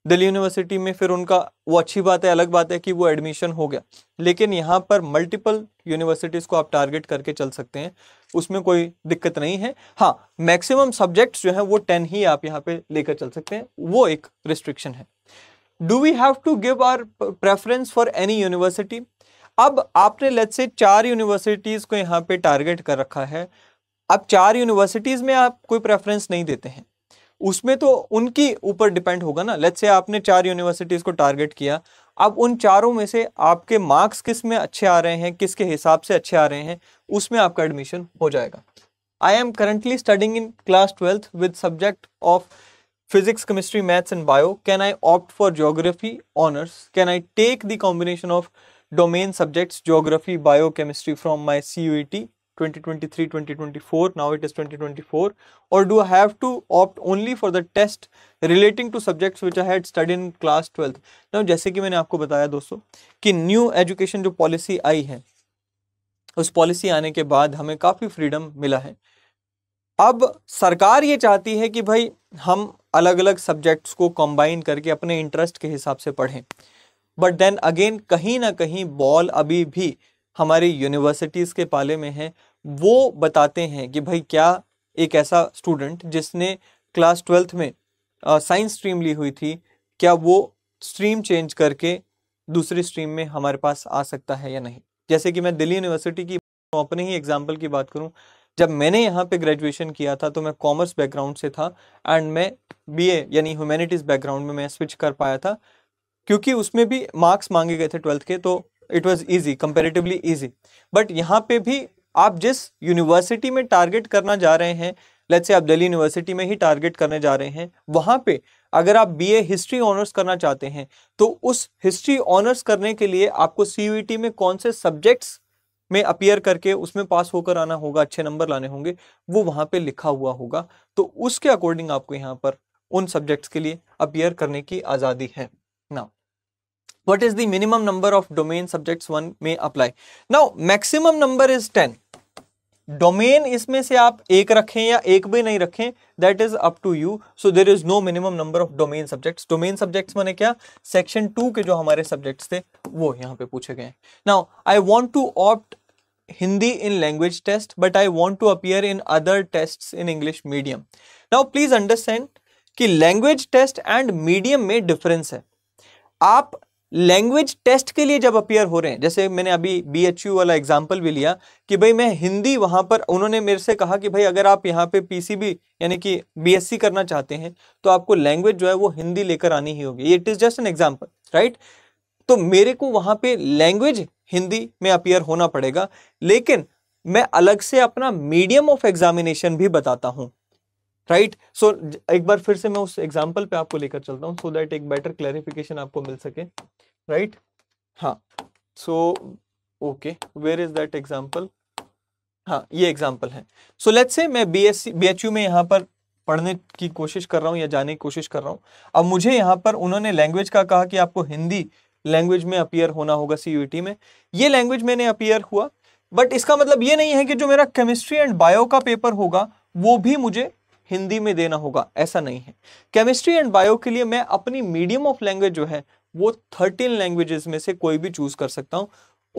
दिल्ली यूनिवर्सिटी में फिर उनका वो अच्छी बात है अलग बात है कि वो एडमिशन हो गया लेकिन यहाँ पर मल्टीपल यूनिवर्सिटीज़ को आप टारगेट करके चल सकते हैं उसमें कोई दिक्कत नहीं है हाँ मैक्सिमम सब्जेक्ट्स जो है वो टेन ही आप यहाँ पे लेकर चल सकते हैं वो एक रिस्ट्रिक्शन है do we have to give our preference for any university अब आपने लेट से चार यूनिवर्सिटीज़ को यहाँ पे टारगेट कर रखा है अब चार यूनिवर्सिटीज़ में आप कोई प्रेफरेंस नहीं देते हैं उसमें तो उनकी ऊपर डिपेंड होगा ना लेट्स से आपने चार यूनिवर्सिटीज़ को टारगेट किया अब उन चारों में से आपके मार्क्स किस में अच्छे आ रहे हैं किसके हिसाब से अच्छे आ रहे हैं उसमें आपका एडमिशन हो जाएगा I am currently studying in class twelfth with subject of physics and bio can I opt for i honours can I take the combination of domain subjects geography bio chemistry from my C my T 2023 2024 now it is 2024 or do i have to opt only for the test relating to subjects which i had studied in class 12th now जैसे कि मैंने आपको बताया दोस्तों कि new education जो policy आई है उस पॉलिसी आने के बाद हमें काफ़ी फ्रीडम मिला है अब सरकार ये चाहती है कि भाई हम अलग अलग सब्जेक्ट्स को कंबाइन करके अपने इंटरेस्ट के हिसाब से पढ़ें बट देन अगेन कहीं ना कहीं बॉल अभी भी हमारी यूनिवर्सिटीज़ के पाले में है वो बताते हैं कि भाई क्या एक ऐसा स्टूडेंट जिसने क्लास ट्वेल्थ में साइंस स्ट्रीम ली हुई थी क्या वो स्ट्रीम चेंज करके दूसरी स्ट्रीम में हमारे पास आ सकता है या नहीं जैसे कि मैं दिल्ली यूनिवर्सिटी की अपने ही एग्जाम्पल की बात करूँ जब मैंने यहाँ पे ग्रेजुएशन किया था तो मैं कॉमर्स बैकग्राउंड से था एंड मैं बीए यानी ह्यूमैनिटीज़ बैकग्राउंड में मैं स्विच कर पाया था क्योंकि उसमें भी मार्क्स मांगे गए थे ट्वेल्थ के तो it was easy comparatively easy but यहाँ पे भी आप जिस यूनिवर्सिटी में टारगेट करना जा रहे हैं लेट से आप दिल्ली यूनिवर्सिटी में ही टारगेट करने जा रहे हैं वहाँ पे अगर आप बीए हिस्ट्री ऑनर्स करना चाहते हैं तो उस हिस्ट्री ऑनर्स करने के लिए आपको सी e में कौन से सब्जेक्ट्स में अपियर करके उसमें पास होकर आना होगा अच्छे नंबर लाने होंगे वो वहाँ पे लिखा हुआ होगा तो उसके अकॉर्डिंग आपको यहाँ पर उन सब्जेक्ट्स के लिए अपियर करने की आज़ादी है ना what is the minimum number of domain subjects one में apply now maximum number is ten domain इसमें से आप एक रखें या एक भी नहीं रखें that is up to you so there is no minimum number of domain subjects domain subjects मैंने क्या सेक्शन टू के जो हमारे सब्जेक्ट्स थे वो यहाँ पे पूछे गए now I want to opt Hindi in language test but I want to appear in other test in English medium now please understand कि लैंग्वेज टेस्ट एंड मीडियम में डिफरेंस है आप लैंग्वेज टेस्ट के लिए जब अपियर हो रहे हैं जैसे मैंने अभी बी एच यू वाला एग्जाम्पल भी लिया कि भाई मैं हिंदी वहाँ पर उन्होंने मेरे से कहा कि भाई अगर आप यहाँ पे पी सी बी यानी कि बी एस सी करना चाहते हैं तो आपको लैंग्वेज जो है वो हिंदी लेकर आनी ही होगी it is just an example right तो मेरे को वहाँ पर लैंग्वेज हिंदी में अपियर होना पड़ेगा लेकिन मैं अलग से अपना मीडियम ऑफ एग्जामिनेशन भी बताता हूँ राइट right? सो so, एक बार फिर से मैं उस एग्जाम्पल पे आपको लेकर चलता हूँ सो दैट एक बेटर क्लैरिफिकेशन आपको मिल सके राइट right? हाँ so okay where is that example हाँ ये एग्जाम्पल है सो लेट्स से मैं बी एस सी में यहाँ पर पढ़ने की कोशिश कर रहा हूँ या जाने की कोशिश कर रहा हूँ अब मुझे यहाँ पर उन्होंने लैंग्वेज का कहा कि आपको हिंदी लैंग्वेज में अपियर होना होगा सी में ये लैंग्वेज मैंने अपियर हुआ बट इसका मतलब ये नहीं है कि जो मेरा केमिस्ट्री एंड बायो का पेपर होगा वो भी मुझे हिंदी में देना होगा ऐसा नहीं है केमिस्ट्री एंड बायो के लिए मैं अपनी मीडियम ऑफ लैंग्वेज जो है वो थर्टीन लैंग्वेजेस में से कोई भी चूज कर सकता हूँ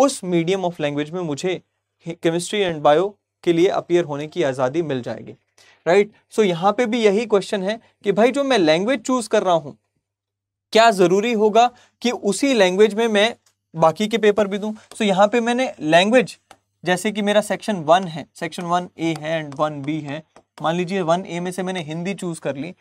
उस मीडियम ऑफ लैंग्वेज में मुझे केमिस्ट्री एंड बायो के लिए अपियर होने की आज़ादी मिल जाएगी राइट right? सो so, यहाँ पे भी यही क्वेश्चन है कि भाई जो मैं लैंग्वेज चूज कर रहा हूँ क्या ज़रूरी होगा कि उसी लैंग्वेज में मैं बाकी के पेपर भी दूँ सो so, यहाँ पे मैंने लैंग्वेज जैसे कि मेरा सेक्शन वन है सेक्शन वन ए है एंड वन बी है मान लीजिए वन ए में से मैंने हिंदी चूज कर ली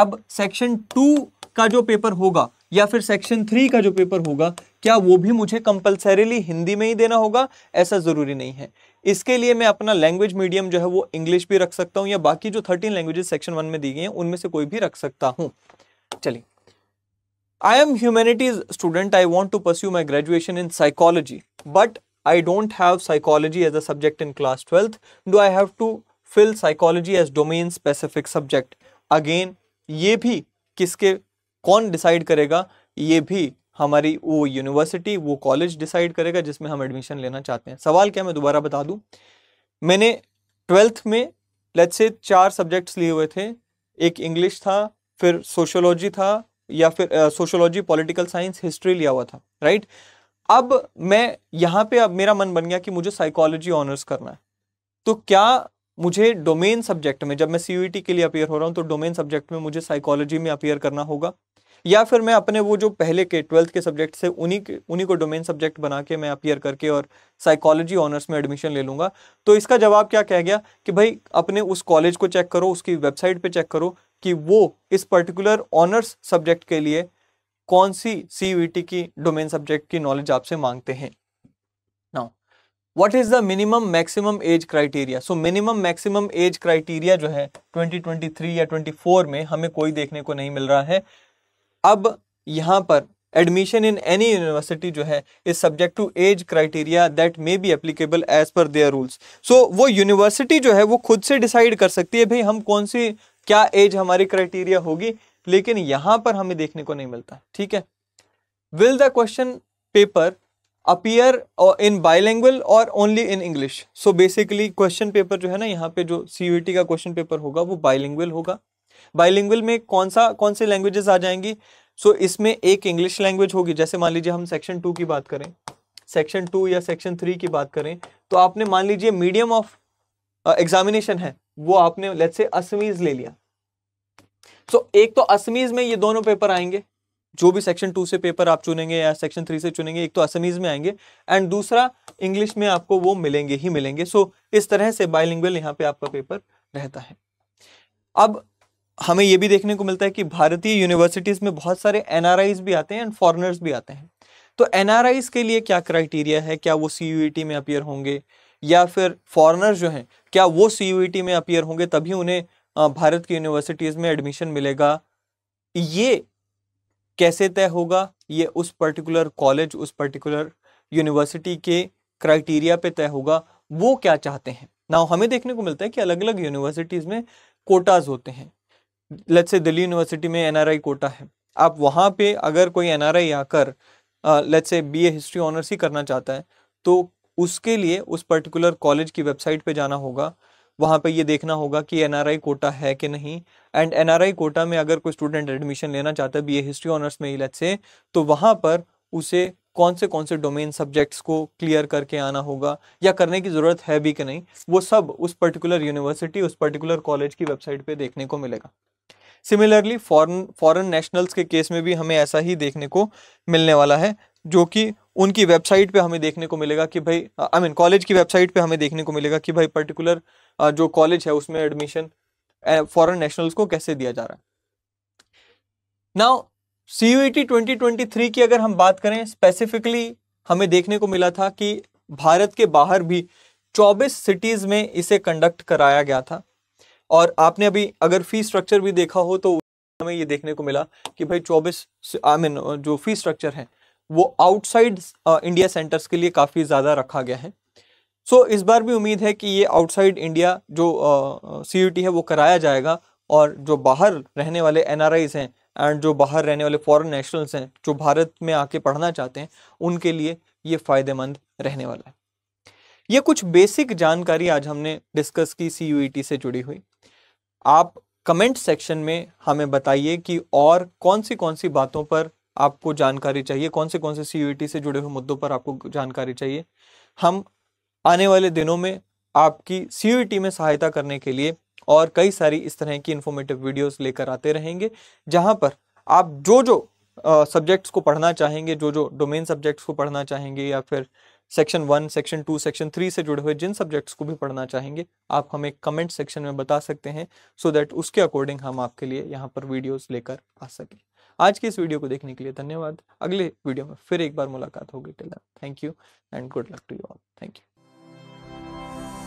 अब सेक्शन टू का जो पेपर होगा या फिर सेक्शन थ्री का जो पेपर होगा क्या वो भी मुझे कंपलसरीली हिंदी में ही देना होगा ऐसा ज़रूरी नहीं है इसके लिए मैं अपना लैंग्वेज मीडियम जो है वो इंग्लिश भी रख सकता हूँ या बाकी जो थर्टीन लैंग्वेजेस सेक्शन वन में दी गई हैं उनमें से कोई भी रख सकता हूँ चलिए I am humanities student I want to pursue my graduation in psychology but I don't have psychology as a subject in class 12th. Do I have to fill psychology as domain specific subject again ये भी किसके कौन decide करेगा ये भी हमारी वो university वो कॉलेज डिसाइड करेगा जिसमें हम एडमिशन लेना चाहते हैं सवाल क्या मैं दोबारा बता दूं मैंने ट्वेल्थ में लेट्स से चार सब्जेक्ट्स लिए हुए थे एक इंग्लिश था फिर सोशोलॉजी था या फिर सोशोलॉजी पॉलिटिकल साइंस हिस्ट्री लिया हुआ था राइट अब मैं यहाँ पे अब मेरा मन बन गया कि मुझे साइकोलॉजी ऑनर्स करना है तो क्या मुझे डोमेन सब्जेक्ट में जब मैं सी e के लिए अपेयर हो रहा हूँ तो डोमेन सब्जेक्ट में मुझे साइकोलॉजी में अपीयर करना होगा या फिर मैं अपने वो जो पहले के ट्वेल्थ के सब्जेक्ट से उन्हीं उन्हीं को डोमेन सब्जेक्ट बना के मैं अपीयर करके और साइकोलॉजी ऑनर्स में एडमिशन ले लूँगा तो इसका जवाब क्या कह गया कि भाई अपने उस कॉलेज को चेक करो उसकी वेबसाइट पर चेक करो कि वो इस पर्टिकुलर ऑनर्स सब्जेक्ट के लिए कौन सी सी e की डोमेन सब्जेक्ट की नॉलेज आपसे मांगते हैं what is the minimum maximum age criteria so minimum maximum age criteria जो है 2023 या 24 में हमें कोई देखने को नहीं मिल रहा है अब यहाँ पर एडमिशन इन एनी यूनिवर्सिटी जो है is subject to age criteria that may be applicable as per their rules so वो यूनिवर्सिटी जो है वो खुद से डिसाइड कर सकती है भाई हम कौन सी क्या एज हमारी क्राइटेरिया होगी लेकिन यहाँ पर हमें देखने को नहीं मिलता ठीक है will the question paper appear in bilingual और only in English so basically question paper जो है ना यहाँ पे जो सी का क्वेश्चन पेपर होगा वो बाईलैंग्वल होगा बाईलिंगुअल में कौन सा कौन से लैंग्वेजेस आ जाएंगी सो so, इसमें एक इंग्लिश लैंग्वेज होगी जैसे मान लीजिए हम सेक्शन टू की बात करें सेक्शन टू या सेक्शन थ्री की बात करें तो आपने मान लीजिए मीडियम ऑफ एग्जामिनेशन है वो आपने लेट से असमीज ले लिया सो so, एक तो असमीज में ये दोनों पेपर आएंगे जो भी सेक्शन टू से पेपर आप चुनेंगे या सेक्शन थ्री से चुनेंगे एक तो असमीज में आएंगे एंड दूसरा इंग्लिश में आपको वो मिलेंगे ही मिलेंगे सो so, इस तरह से बाइलिंगुअल यहाँ पे आपका पेपर रहता है अब हमें ये भी देखने को मिलता है कि भारतीय यूनिवर्सिटीज़ में बहुत सारे एन भी आते हैं एंड फॉरनर्स भी आते हैं तो एन के लिए क्या क्राइटेरिया है क्या वो सी e में अपियर होंगे या फिर फॉरनर्स जो हैं क्या वो सी e में अपियर होंगे तभी उन्हें भारत की यूनिवर्सिटीज़ में एडमिशन मिलेगा ये कैसे तय होगा ये उस पर्टिकुलर कॉलेज उस पर्टिकुलर यूनिवर्सिटी के क्राइटेरिया पे तय होगा वो क्या चाहते हैं ना हमें देखने को मिलता है कि अलग अलग यूनिवर्सिटीज़ में कोटाज होते हैं लेट्स से दिल्ली यूनिवर्सिटी में एनआरआई कोटा है आप वहाँ पे अगर कोई एनआरआई आकर let's say BA history honours ही करना चाहता है तो उसके लिए उस पर्टिकुलर कॉलेज की वेबसाइट पे जाना होगा वहाँ पे ये देखना होगा कि एन कोटा है कि नहीं एंड एन कोटा में अगर कोई स्टूडेंट एडमिशन लेना चाहता है बी हिस्ट्री ऑनर्स में इलत से तो वहाँ पर उसे कौन से कौन से डोमेन सब्जेक्ट्स को क्लियर करके आना होगा या करने की ज़रूरत है भी कि नहीं वो सब उस पर्टिकुलर यूनिवर्सिटी उस पर्टिकुलर कॉलेज की वेबसाइट पे देखने को मिलेगा सिमिलरली फॉरेन फॉरेन नेशनल्स के केस में भी हमें ऐसा ही देखने को मिलने वाला है जो कि उनकी वेबसाइट पे हमें देखने को मिलेगा कि भाई आई मीन कॉलेज की वेबसाइट पे हमें देखने को मिलेगा कि भाई पर्टिकुलर जो कॉलेज है उसमें एडमिशन फॉरेन नेशनल्स को कैसे दिया जा रहा है now C U T twenty twenty three की अगर हम बात करें स्पेसिफिकली हमें देखने को मिला था कि भारत के बाहर भी 24 सिटीज में इसे कंडक्ट कराया गया था और आपने अभी अगर फी स्ट्रक्चर भी देखा हो तो हमें ये देखने को मिला कि भाई 24 आई मीन जो फी स्ट्रक्चर है वो आउटसाइड इंडिया सेंटर्स के लिए काफ़ी ज़्यादा रखा गया है सो इस बार भी उम्मीद है कि ये आउटसाइड इंडिया जो सी uh, है वो कराया जाएगा और जो बाहर रहने वाले एन हैं एंड जो बाहर रहने वाले फॉरेन नेशनल्स हैं जो भारत में आके पढ़ना चाहते हैं उनके लिए ये फ़ायदेमंद रहने वाला है ये कुछ बेसिक जानकारी आज हमने डिस्कस की सी e से जुड़ी हुई आप कमेंट सेक्शन में हमें बताइए कि और कौन सी कौन सी बातों पर आपको जानकारी चाहिए कौन से कौन से सी से जुड़े हुए मुद्दों पर आपको जानकारी चाहिए हम आने वाले दिनों में आपकी सी e में सहायता करने के लिए और कई सारी इस तरह की इन्फॉर्मेटिव वीडियोस लेकर आते रहेंगे जहां पर आप जो जो सब्जेक्ट्स को पढ़ना चाहेंगे जो जो डोमेन सब्जेक्ट्स को पढ़ना चाहेंगे या फिर section one section two section three से जुड़े हुए जिन सब्जेक्ट्स को भी पढ़ना चाहेंगे आप हमें कमेंट सेक्शन में बता सकते हैं सो so दैट उसके अकॉर्डिंग हम आपके लिए यहाँ पर वीडियोस लेकर आ सकें आज की इस वीडियो को देखने के लिए धन्यवाद अगले वीडियो में फिर एक बार मुलाकात होगी टेलर thank you and good luck to you all thank you